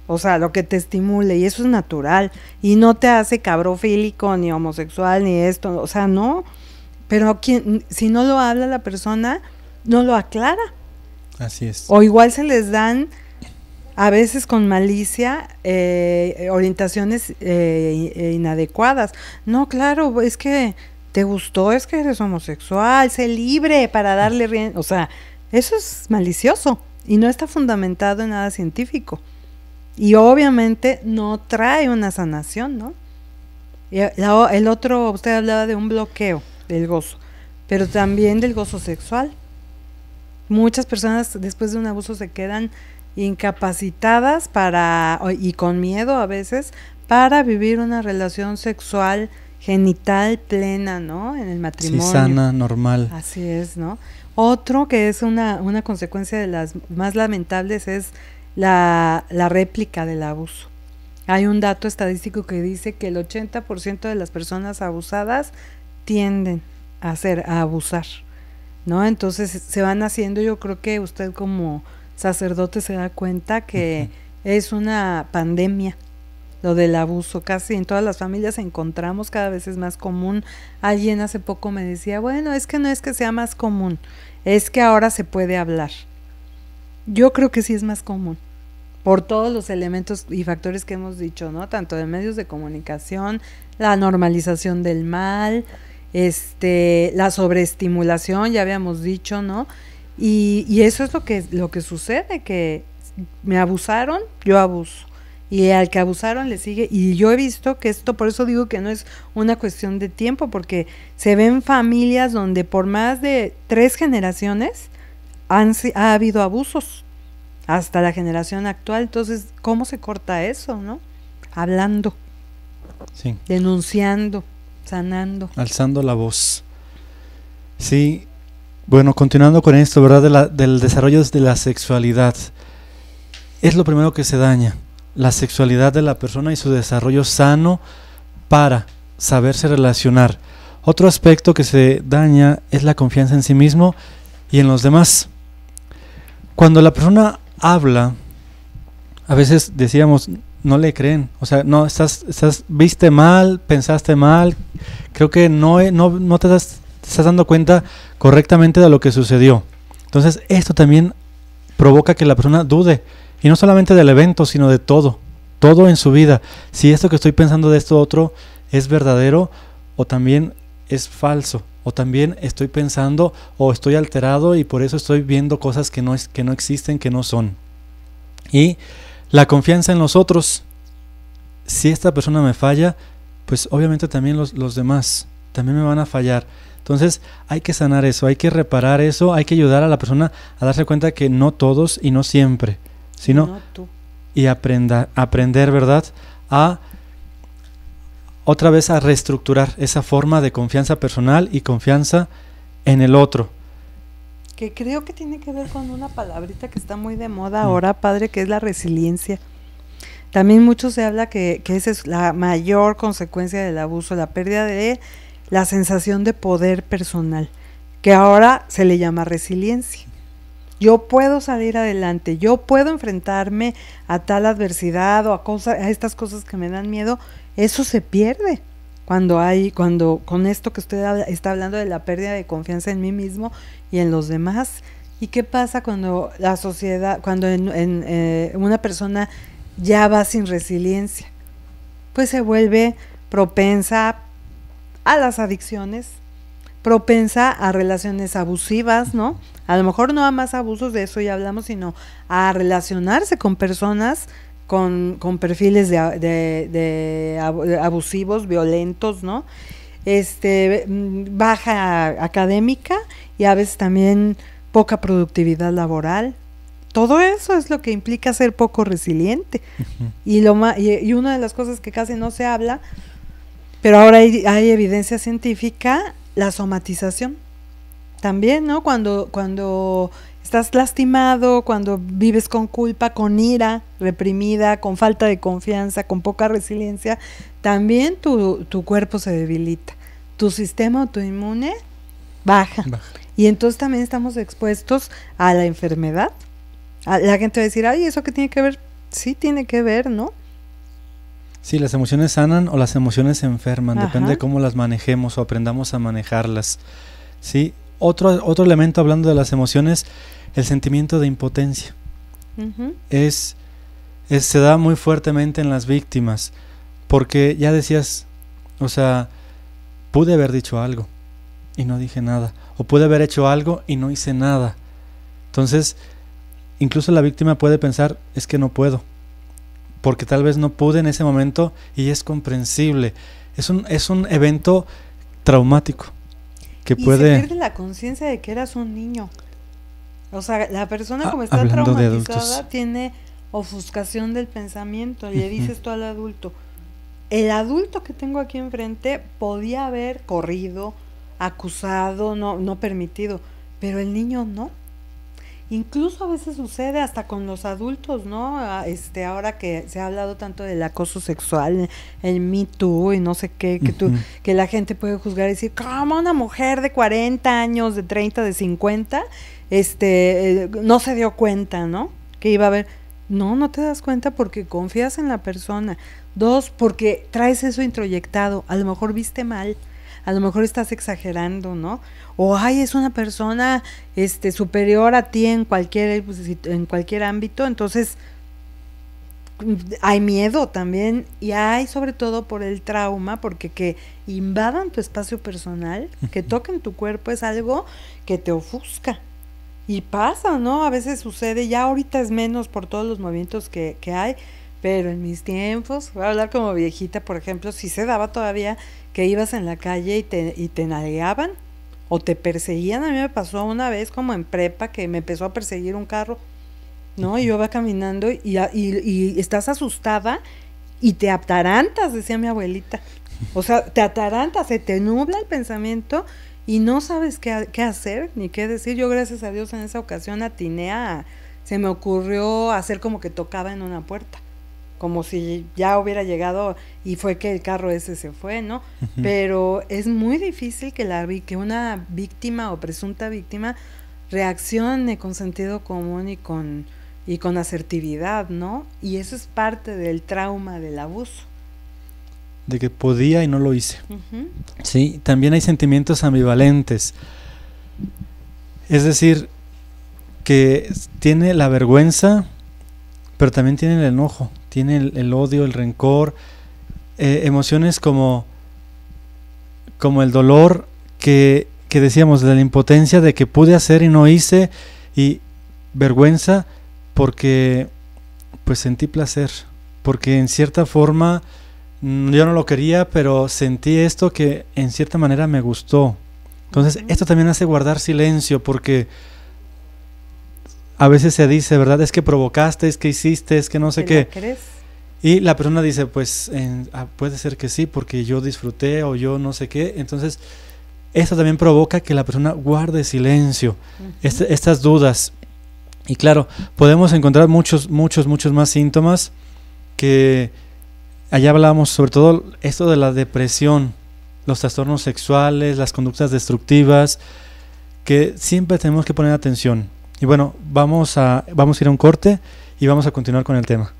S4: O sea, lo que te estimule, y eso es natural, y no te hace cabrofílico, ni homosexual, ni esto, o sea, no. Pero quien, si no lo habla la persona, no lo aclara. Así es. O igual se les dan, a veces con malicia, eh, orientaciones eh, inadecuadas. No, claro, es que te gustó, es que eres homosexual, sé libre para darle O sea, eso es malicioso y no está fundamentado en nada científico. Y obviamente no trae una sanación, ¿no? Eh, el otro, usted hablaba de un bloqueo del gozo, pero también del gozo sexual. Muchas personas después de un abuso se quedan incapacitadas para y con miedo a veces para vivir una relación sexual genital plena, ¿no? En el matrimonio. sana, normal. Así es, ¿no? Otro que es una, una consecuencia de las más lamentables es la, la réplica del abuso. Hay un dato estadístico que dice que el 80% de las personas abusadas tienden a hacer, a abusar, ¿no? Entonces se van haciendo, yo creo que usted como sacerdote se da cuenta que es una pandemia lo del abuso, casi en todas las familias encontramos, cada vez es más común. Alguien hace poco me decía, bueno, es que no es que sea más común, es que ahora se puede hablar. Yo creo que sí es más común, por todos los elementos y factores que hemos dicho, ¿no? Tanto de medios de comunicación, la normalización del mal, este, la sobreestimulación, ya habíamos dicho, ¿no? Y, eso es lo que, lo que sucede, que me abusaron, yo abuso. Y al que abusaron le sigue. Y yo he visto que esto, por eso digo que no es una cuestión de tiempo, porque se ven familias donde por más de tres generaciones han, ha habido abusos hasta la generación actual. Entonces, ¿cómo se corta eso, no? Hablando, denunciando sanando.
S3: Alzando la voz. Sí, bueno, continuando con esto, ¿verdad? del desarrollo de la sexualidad. Es lo primero que se daña, la sexualidad de la persona y su desarrollo sano para saberse relacionar. Otro aspecto que se daña es la confianza en sí mismo y en los demás. Cuando la persona habla, a veces decíamos, no le creen. O sea, no, estás, viste mal, pensaste mal. Creo que no, eh, no, te, estás, dando cuenta correctamente de lo que sucedió. Entonces, esto también provoca que la persona dude. Y no solamente del evento, sino de todo. Todo en su vida. Si esto que estoy pensando de esto otro es verdadero o también es falso. O también estoy pensando o estoy alterado y por eso estoy viendo cosas que no, que no existen, que no son. Y la confianza en los otros. Si esta persona me falla, pues obviamente también los, demás también me van a fallar. Entonces hay que sanar eso, hay que reparar eso, hay que ayudar a la persona a darse cuenta que no todos y no siempre, sino y aprender, ¿verdad? A otra vez a reestructurar esa forma de confianza personal y confianza en el otro
S4: que creo que tiene que ver con una palabrita que está muy de moda mm. ahora, padre, que es la resiliencia. También mucho se habla que, esa es la mayor consecuencia del abuso, la pérdida de la sensación de poder personal, que ahora se le llama resiliencia. Yo puedo salir adelante, yo puedo enfrentarme a tal adversidad o a, cosa, a estas cosas que me dan miedo, eso se pierde cuando hay, cuando con esto que usted está hablando de la pérdida de confianza en mí mismo y en los demás. ¿Y qué pasa cuando la sociedad, cuando en, eh, una persona ya va sin resiliencia? Pues se vuelve propensa a las adicciones, propensa a relaciones abusivas, ¿no? A lo mejor no a más abusos, de eso ya hablamos, sino a relacionarse con personas con, con perfiles de, abusivos, violentos, ¿no? Este, mm, baja académica y a veces también poca productividad laboral. Todo eso es lo que implica ser poco resiliente. y, lo y una de las cosas que casi no se habla, pero ahora hay, hay evidencia científica, la somatización también, ¿no? Cuando, cuando estás lastimado, cuando vives con culpa, con ira reprimida, con falta de confianza, con poca resiliencia, también tu, cuerpo se debilita. Tu sistema autoinmune baja. baja. Y entonces también estamos expuestos a la enfermedad. A la gente va a decir, ay, ¿eso qué tiene que ver? Sí, tiene que ver, ¿no?
S3: Sí, las emociones sanan o las emociones enferman, depende de cómo las manejemos o aprendamos a manejarlas. Sí, otro, otro elemento hablando de las emociones el sentimiento de impotencia. es, se da muy fuertemente en las víctimas, porque ya decías, o sea, pude haber dicho algo y no dije nada, o pude haber hecho algo y no hice nada. Entonces, incluso la víctima puede pensar, es que no puedo, porque tal vez no pude en ese momento y es comprensible. Es un, es un evento traumático que puede... Se
S4: pierde la conciencia de que eras un niño. O sea, la persona ah, como está traumatizada tiene ofuscación del pensamiento, le dices tú al adulto. El adulto que tengo aquí enfrente podía haber corrido, acusado, no, no permitido, pero el niño no. Incluso a veces sucede hasta con los adultos, ¿no? Este, ahora que se ha hablado tanto del acoso sexual, el Me Too y no sé qué, que, que la gente puede juzgar y decir, ¿cómo una mujer de 40 años, de 30, de 50 este, eh, no se dio cuenta, ¿no? Que iba a haber. No, no te das cuenta porque confías en la persona. Dos, porque traes eso introyectado. A lo mejor viste mal. A lo mejor estás exagerando, ¿no? O ay, es una persona este, superior a ti en cualquier, pues, en cualquier ámbito. Entonces, hay miedo también y hay sobre todo por el trauma, porque que invadan tu espacio personal, que toquen tu cuerpo es algo que te ofusca, y pasa, ¿no? A veces sucede, ya ahorita es menos por todos los movimientos que, hay, pero en mis tiempos, voy a hablar como viejita, por ejemplo, si se daba todavía que ibas en la calle y te, y te o te perseguían. A mí me pasó una vez como en prepa que me empezó a perseguir un carro, ¿no? Y yo va caminando y, y, y estás asustada y te atarantas, decía mi abuelita. O sea, te atarantas, se te nubla el pensamiento y no sabes qué, qué, hacer ni qué decir. Yo, gracias a Dios, en esa ocasión atiné a, se me ocurrió hacer como que tocaba en una puerta, como si ya hubiera llegado y fue que el carro ese se fue, ¿no? Pero es muy difícil que, la, que una víctima o presunta víctima reaccione con sentido común y con, y con asertividad, ¿no? Y eso es parte del trauma del abuso
S3: de que podía y no lo hice. ¿Sí? También hay sentimientos ambivalentes. Es decir, que tiene la vergüenza, pero también tiene el enojo, tiene el, odio, el rencor, eh, emociones como, como el dolor que, que decíamos, de la impotencia de que pude hacer y no hice, y vergüenza porque pues sentí placer, porque en cierta forma Mm, yo no lo quería, pero sentí esto que en cierta manera me gustó. Entonces, esto también hace guardar silencio porque a veces se dice, ¿verdad? Es que provocaste, es que hiciste, es que no sé qué. Crees? Y la persona dice, pues ah, puede ser que sí, porque yo disfruté o yo no sé qué. Entonces, esto también provoca que la persona guarde silencio, este, estas dudas. Y claro, podemos encontrar muchos, muchos, muchos más síntomas que allá hablábamos sobre todo esto de la depresión, los trastornos sexuales, las conductas destructivas, que siempre tenemos que poner atención. Y bueno, vamos a, vamos a ir a un corte y vamos a continuar con el tema.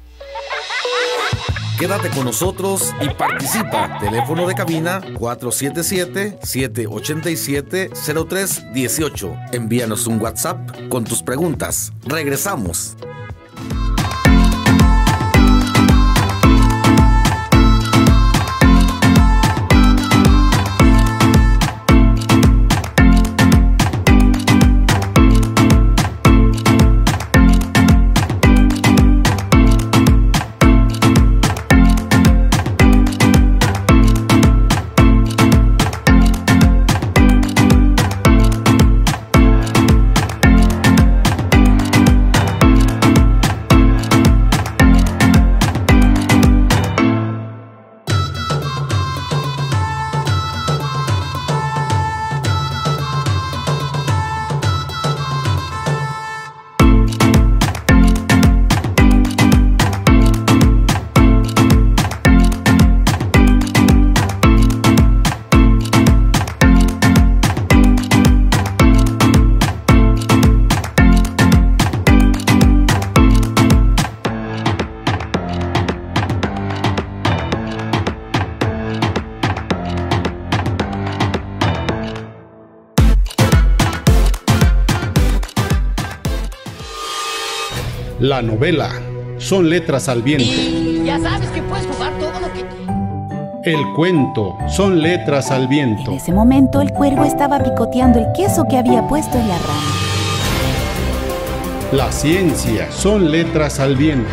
S2: Quédate con nosotros y participa. Teléfono de cabina 477-787-0318. Envíanos un WhatsApp con tus preguntas. Regresamos.
S1: La novela son letras al viento. El cuento son letras al viento. En ese momento el cuervo
S4: estaba picoteando el queso que había puesto en la rama.
S1: La ciencia son letras al viento.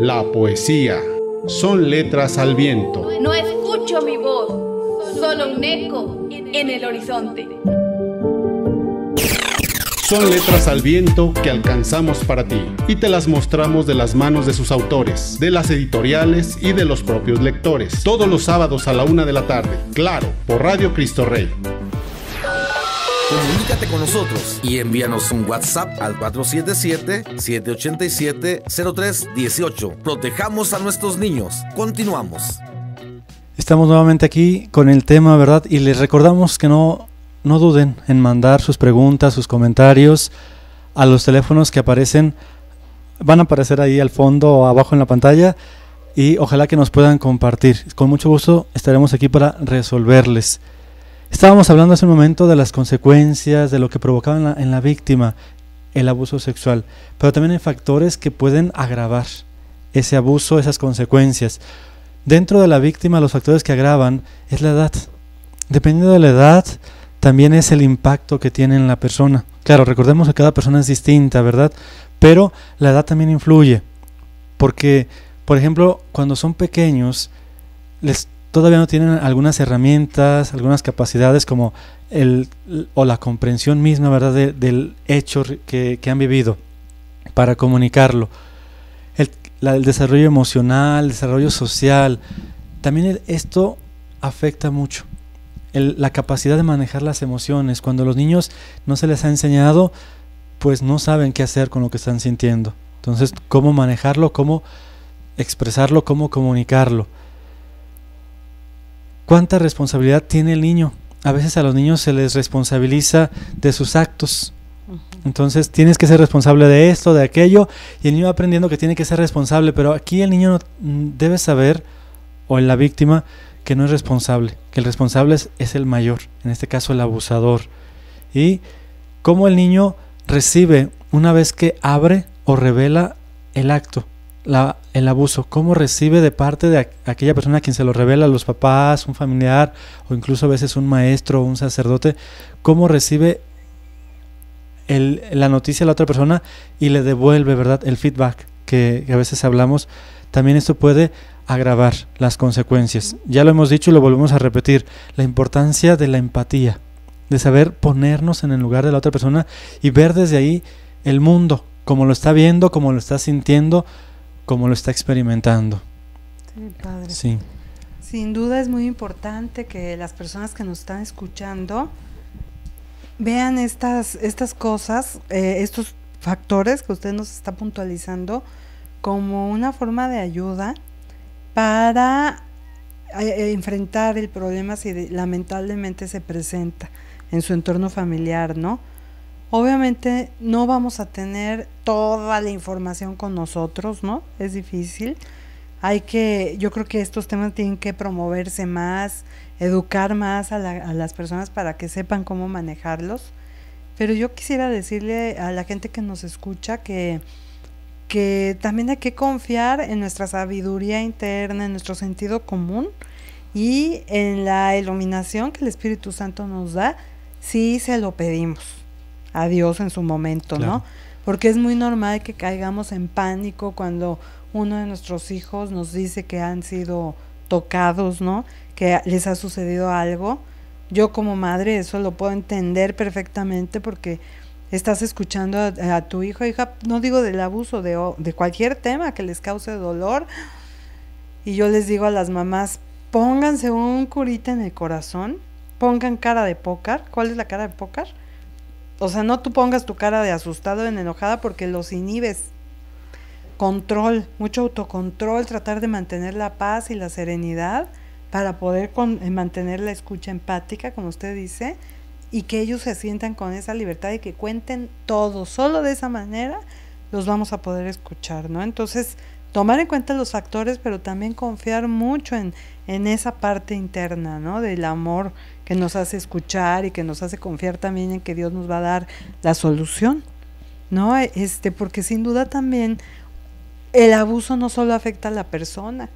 S1: La poesía son letras al viento
S4: eco en el horizonte.
S1: Son letras al viento que alcanzamos para ti y te las mostramos de las manos de sus autores, de las editoriales y de los propios lectores. Todos los sábados a la una de la tarde, claro, por Radio Cristo Rey.
S2: Comunícate con nosotros y envíanos un WhatsApp al 477-787-0318. Protejamos a nuestros niños. Continuamos.
S3: Estamos nuevamente aquí con el tema, ¿verdad? Y les recordamos que no, no duden en mandar sus preguntas, sus comentarios a los teléfonos que aparecen, van a aparecer ahí al fondo o abajo en la pantalla y ojalá que nos puedan compartir. Con mucho gusto estaremos aquí para resolverles. Estábamos hablando hace un momento de las consecuencias, de lo que provocaba en la, en la, víctima el abuso sexual, pero también hay factores que pueden agravar ese abuso, esas consecuencias. Dentro de la víctima, los factores que agravan es la edad. Dependiendo de la edad, también es el impacto que tiene en la persona. Claro, recordemos que cada persona es distinta, ¿verdad? Pero la edad también influye. Porque, por ejemplo, cuando son pequeños, les todavía no tienen algunas herramientas, algunas capacidades como el, o la comprensión misma, ¿verdad?, del hecho que, que han vivido para comunicarlo el desarrollo emocional, el desarrollo social. También esto afecta mucho. la capacidad de manejar las emociones. Cuando los niños no se les ha enseñado, pues no saben qué hacer con lo que están sintiendo. Entonces, cómo manejarlo, cómo expresarlo, cómo comunicarlo. ¿Cuánta responsabilidad tiene el niño? A veces a los niños se les responsabiliza de sus actos, entonces tienes que ser responsable de esto, de aquello, y el niño aprendiendo que tiene que ser responsable, pero aquí el niño no, mm, debe saber, o la víctima, que no es responsable, que el responsable es, el mayor, en este caso el abusador. Y cómo el niño recibe una vez que abre o revela el acto, el abuso, cómo recibe de parte de aquella persona a quien se lo revela, los papás, un familiar o incluso a veces un maestro o un sacerdote, cómo recibe la noticia a la otra persona y le devuelve, ¿verdad? El feedback que, a veces hablamos. También esto puede agravar las consecuencias. Ya lo hemos dicho y lo volvemos a repetir, la importancia de la empatía, de saber ponernos en el lugar de la otra persona y ver desde ahí el mundo, como lo está viendo, como lo está sintiendo, como lo está experimentando.
S4: Sí. Sin duda es muy importante que las personas que nos están escuchando Vean estas, estas cosas, eh, estos factores que usted nos está puntualizando como una forma de ayuda para eh, eh, enfrentar el problema si lamentablemente se presenta en su entorno familiar, ¿no? Obviamente no vamos a tener toda la información con nosotros, ¿no? Es difícil. Hay que, yo creo que estos temas tienen que promoverse más, educar más a, las personas para que sepan cómo manejarlos. Pero yo quisiera decirle a la gente que nos escucha que, que también hay que confiar en nuestra sabiduría interna, en nuestro sentido común y en la iluminación que el Espíritu Santo nos da si se lo pedimos a Dios en su momento, ¿no? Porque es muy normal que caigamos en pánico cuando uno de nuestros hijos nos dice que han sido tocados, ¿no? que les ha sucedido algo. Yo como madre eso lo puedo entender perfectamente porque estás escuchando a, tu hijo, hija, no digo del abuso, de, de cualquier tema que les cause dolor. Y yo les digo a las mamás, pónganse un curita en el corazón, pongan cara de pócar. ¿Cuál es la cara de pócar? O sea, no tú pongas tu cara de asustado en enojada porque los inhibes. Control, mucho autocontrol, tratar de mantener la paz y la serenidad para poder eh, mantener la escucha empática, como usted dice, y que ellos se sientan con esa libertad y que cuenten todo. Solo de esa manera los vamos a poder escuchar, ¿no? Entonces, tomar en cuenta los actores, pero también confiar mucho en, esa parte interna, ¿no? Del amor que nos hace escuchar y que nos hace confiar también en que Dios nos va a dar la solución, ¿no? Este, porque sin duda también el abuso no solo afecta a la persona,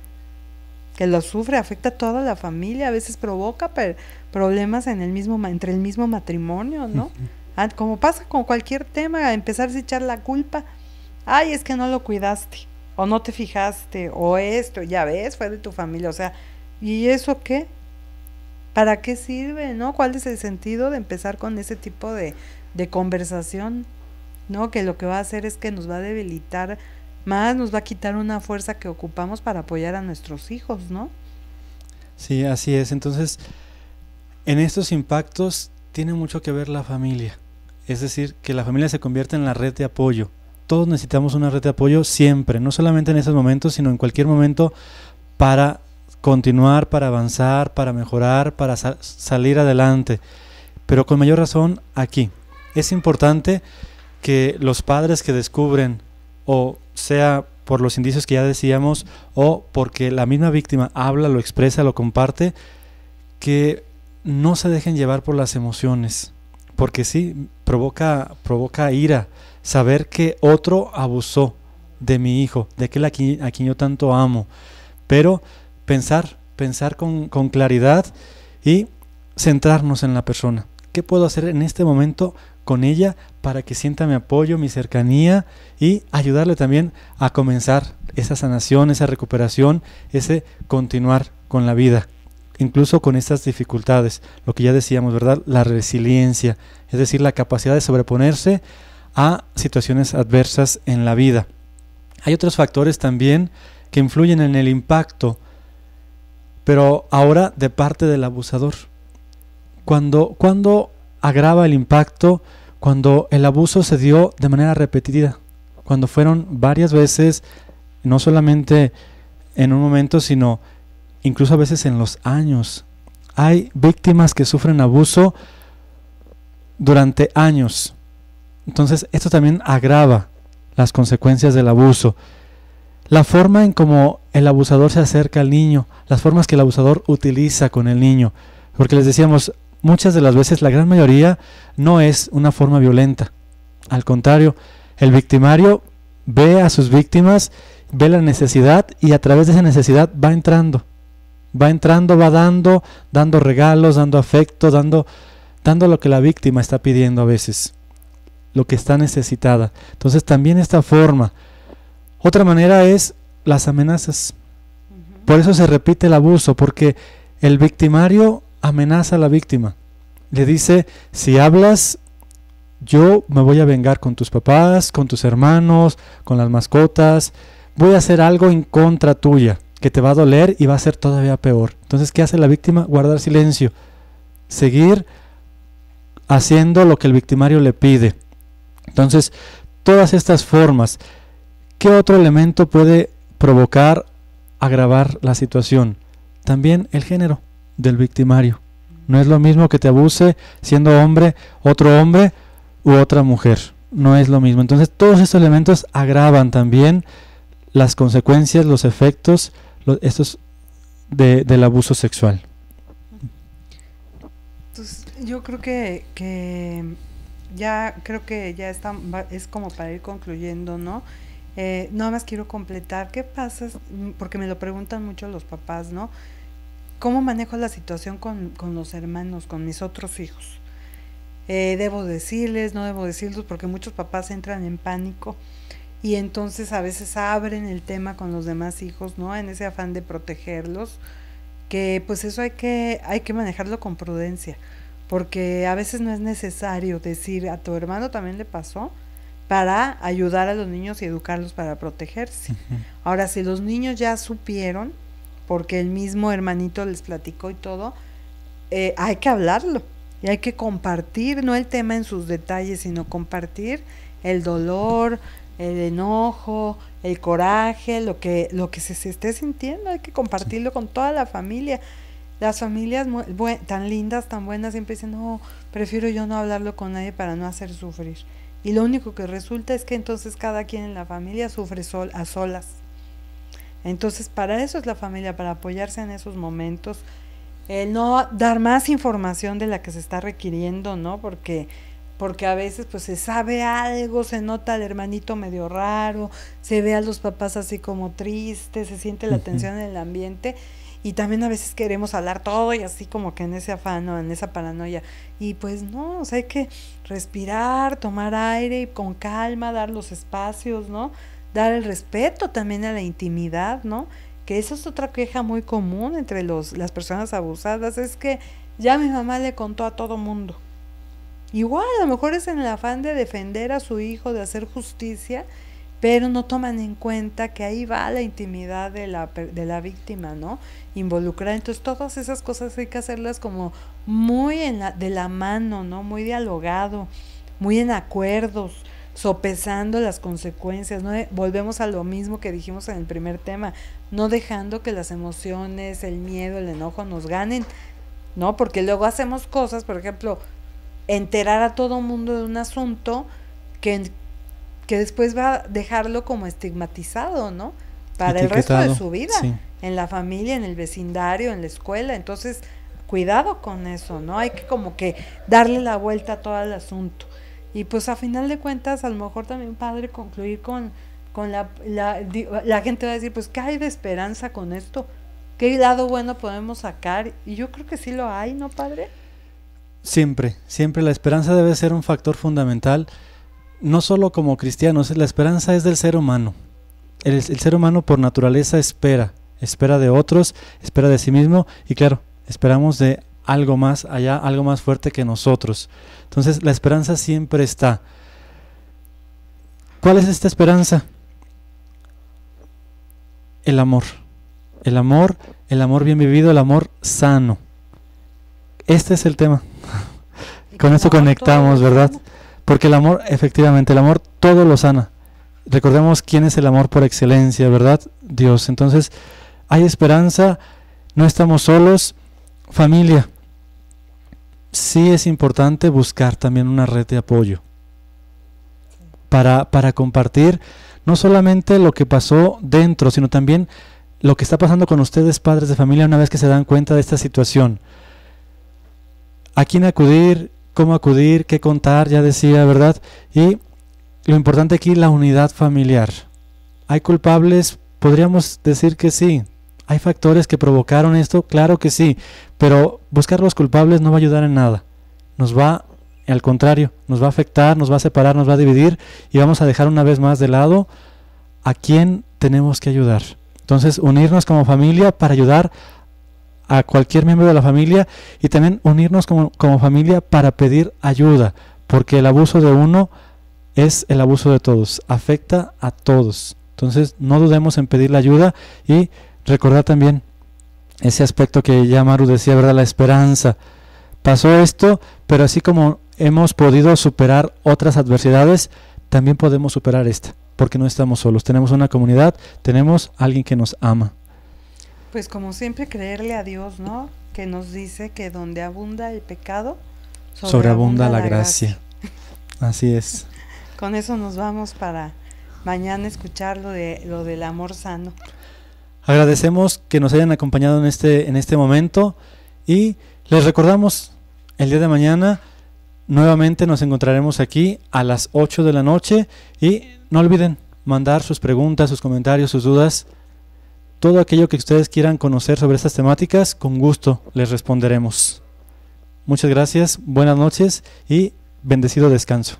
S4: que lo sufre, afecta a toda la familia, a veces provoca problemas en el mismo, entre el mismo matrimonio, ¿no? Ah, como pasa con cualquier tema, empezar a echar la culpa, ay, es que no lo cuidaste, o no te fijaste, o esto, ya ves, fue de tu familia, o sea, ¿y eso qué? ¿Para qué sirve, no? ¿Cuál es el sentido de empezar con ese tipo de, de conversación? ¿No? Que lo que va a hacer es que nos va a debilitar más nos va a quitar una fuerza que ocupamos para apoyar a nuestros hijos, ¿no?
S3: Sí, así es. Entonces, en estos impactos tiene mucho que ver la familia. Es decir, que la familia se convierte en la red de apoyo. Todos necesitamos una red de apoyo siempre, no solamente en esos momentos, sino en cualquier momento para continuar, para avanzar, para mejorar, para salir adelante. Pero con mayor razón aquí. Es importante que los padres que descubren o sea por los indicios que ya decíamos, o porque la misma víctima habla, lo expresa, lo comparte, que no se dejen llevar por las emociones, porque sí, provoca, provoca ira saber que otro abusó de mi hijo, de aquel a quien, yo tanto amo, pero pensar, pensar con, con claridad y centrarnos en la persona. ¿Qué puedo hacer en este momento con ella para que sienta mi apoyo, mi cercanía y ayudarle también a comenzar esa sanación, esa recuperación, ese continuar con la vida, incluso con estas dificultades, lo que ya decíamos, ¿verdad? La resiliencia, es decir, la capacidad de sobreponerse a situaciones adversas en la vida. Hay otros factores también que influyen en el impacto, pero ahora de parte del abusador. Cuando, cuando agrava el impacto, cuando el abuso se dio de manera repetida, cuando fueron varias veces, no solamente en un momento, sino incluso a veces en los años. Hay víctimas que sufren abuso durante años. Entonces, esto también agrava las consecuencias del abuso. La forma en cómo el abusador se acerca al niño, las formas que el abusador utiliza con el niño. Porque les decíamos, muchas de las veces, la gran mayoría, no es una forma violenta. Al contrario, el victimario ve a sus víctimas, ve la necesidad y a través de esa necesidad va entrando. Va entrando, va dando, dando regalos, dando afecto, dando, dando lo que la víctima está pidiendo a veces, lo que está necesitada. Entonces también esta forma. Otra manera es las amenazas. Por eso se repite el abuso, porque el victimario amenaza a la víctima. Le dice, si hablas, yo me voy a vengar con tus papás, con tus hermanos, con las mascotas, voy a hacer algo en contra tuya, que te va a doler y va a ser todavía peor. Entonces, ¿qué hace la víctima? Guardar silencio, seguir haciendo lo que el victimario le pide. Entonces, todas estas formas, ¿qué otro elemento puede provocar agravar la situación? También el género del victimario. No es lo mismo que te abuse siendo hombre otro hombre u otra mujer. No es lo mismo. Entonces todos estos elementos agravan también las consecuencias, los efectos, estos de, del abuso sexual.
S4: Pues, yo creo que, que ya creo que ya está, es como para ir concluyendo, ¿no? Eh, nada más quiero completar, ¿qué pasa? Mm, porque me lo preguntan mucho los papás, ¿no? ¿Cómo manejo la situación con, los hermanos, con mis otros hijos? Eh, ¿Debo decirles, no debo decirles? Porque muchos papás entran en pánico y entonces a veces abren el tema con los demás hijos, ¿no? En ese afán de protegerlos, que pues eso hay que, hay que manejarlo con prudencia, porque a veces no es necesario decir a tu hermano también le pasó, para ayudar a los niños y educarlos para protegerse. Ahora, si los niños ya supieron, porque el mismo hermanito les platicó y todo, eh, hay que hablarlo y hay que compartir, no el tema en sus detalles, sino compartir el dolor, el enojo, el coraje, lo que, lo que se, esté sintiendo, hay que compartirlo con toda la familia. Las familias tan lindas, tan buenas, siempre dicen, no, prefiero yo no hablarlo con nadie para no hacer sufrir. Y lo único que resulta es que entonces cada quien en la familia sufre sol, a solas. Entonces, para eso es la familia, para apoyarse en esos momentos, el no dar más información de la que se está requiriendo, ¿no? Porque porque a veces pues se sabe algo, se nota al hermanito medio raro, se ve a los papás así como tristes, se siente la tensión en el ambiente y también a veces queremos hablar todo y así como que en ese afano, en esa paranoia y pues no, o sea, hay que respirar, tomar aire y con calma dar los espacios, ¿no? dar el respeto también a la intimidad, ¿no? Que esa es otra queja muy común entre los, las personas abusadas, es que ya mi mamá le contó a todo mundo. Igual, a lo mejor es en el afán de defender a su hijo, de hacer justicia, pero no toman en cuenta que ahí va la intimidad de la, de la víctima, ¿no? Involucrar. Entonces, todas esas cosas hay que hacerlas como muy en la, de la mano, ¿no? Muy dialogado, muy en acuerdos sopesando las consecuencias, ¿no? Eh, volvemos a lo mismo que dijimos en el primer tema, no dejando que las emociones, el miedo, el enojo nos ganen, ¿no? Porque luego hacemos cosas, por ejemplo, enterar a todo mundo de un asunto que, que después va a dejarlo como estigmatizado, ¿no? Para el resto de su vida, en la familia, en el vecindario, en la escuela, entonces cuidado con eso, ¿no? Hay que como que darle la vuelta a todo el asunto. Y pues a final de cuentas, a lo mejor también padre concluir con, con la, la, gente va a decir, pues, ¿qué hay de esperanza con esto? ¿Qué lado bueno podemos sacar? Y yo creo que sí lo hay, ¿no,
S3: padre? Siempre, siempre la esperanza debe ser un factor fundamental, no solo como cristianos, la esperanza es del ser humano. el, ser humano por naturaleza espera, espera de otros, espera de sí mismo y claro, esperamos de algo más allá, algo más fuerte que nosotros. Entonces la esperanza siempre está. ¿Cuál es esta esperanza? El amor. El amor, el amor bien vivido, el amor sano. Este es el tema. Con esto conectamos, ¿verdad? Porque el amor, efectivamente, el amor todo lo sana. Recordemos quién es el amor por excelencia, ¿verdad? Dios. Entonces, hay esperanza, no estamos solos. Familia, sí es importante buscar también una red de apoyo para, para compartir no solamente lo que pasó dentro, sino también lo que está pasando con ustedes padres de familia una vez que se dan cuenta de esta situación. ¿A quién acudir? ¿Cómo acudir? ¿Qué contar? Ya decía, ¿verdad? Y lo importante aquí, la unidad familiar. ¿Hay culpables? Podríamos decir que sí, ¿Hay factores que provocaron esto? Claro que sí, pero buscar los culpables no va a ayudar en nada. Nos va, al contrario, nos va a afectar, nos va a separar, nos va a dividir y vamos a dejar una vez más de lado a quién tenemos que ayudar. Entonces, unirnos como familia para ayudar a cualquier miembro de la familia y también unirnos como, como familia para pedir ayuda, porque el abuso de uno es el abuso de todos, afecta a todos. Entonces, no dudemos en pedir la ayuda y recordar también ese aspecto que ya Maru decía, ¿verdad? La esperanza. Pasó esto, pero así como hemos podido superar otras adversidades, también podemos superar esta, porque no estamos solos. Tenemos una comunidad, tenemos alguien que nos ama.
S4: Pues como siempre, creerle a Dios, ¿no? Que nos dice que donde abunda el pecado, sobreabunda, la, gracia.
S3: Así es.
S4: Con eso nos vamos para mañana escuchar lo de, lo del amor sano.
S3: Agradecemos que nos hayan acompañado en este, en este momento y les recordamos el día de mañana nuevamente nos encontraremos aquí a las 8 de la noche y no olviden mandar sus preguntas, sus comentarios, sus dudas, todo aquello que ustedes quieran conocer sobre estas temáticas, con gusto les responderemos. Muchas gracias, buenas noches y bendecido descanso.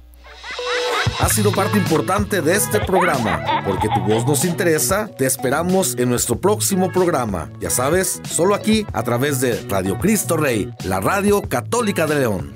S2: Has sido parte importante de este programa. Porque tu voz nos interesa, te esperamos en nuestro próximo programa. Ya sabes, solo aquí a través de Radio Cristo Rey, la radio católica de León.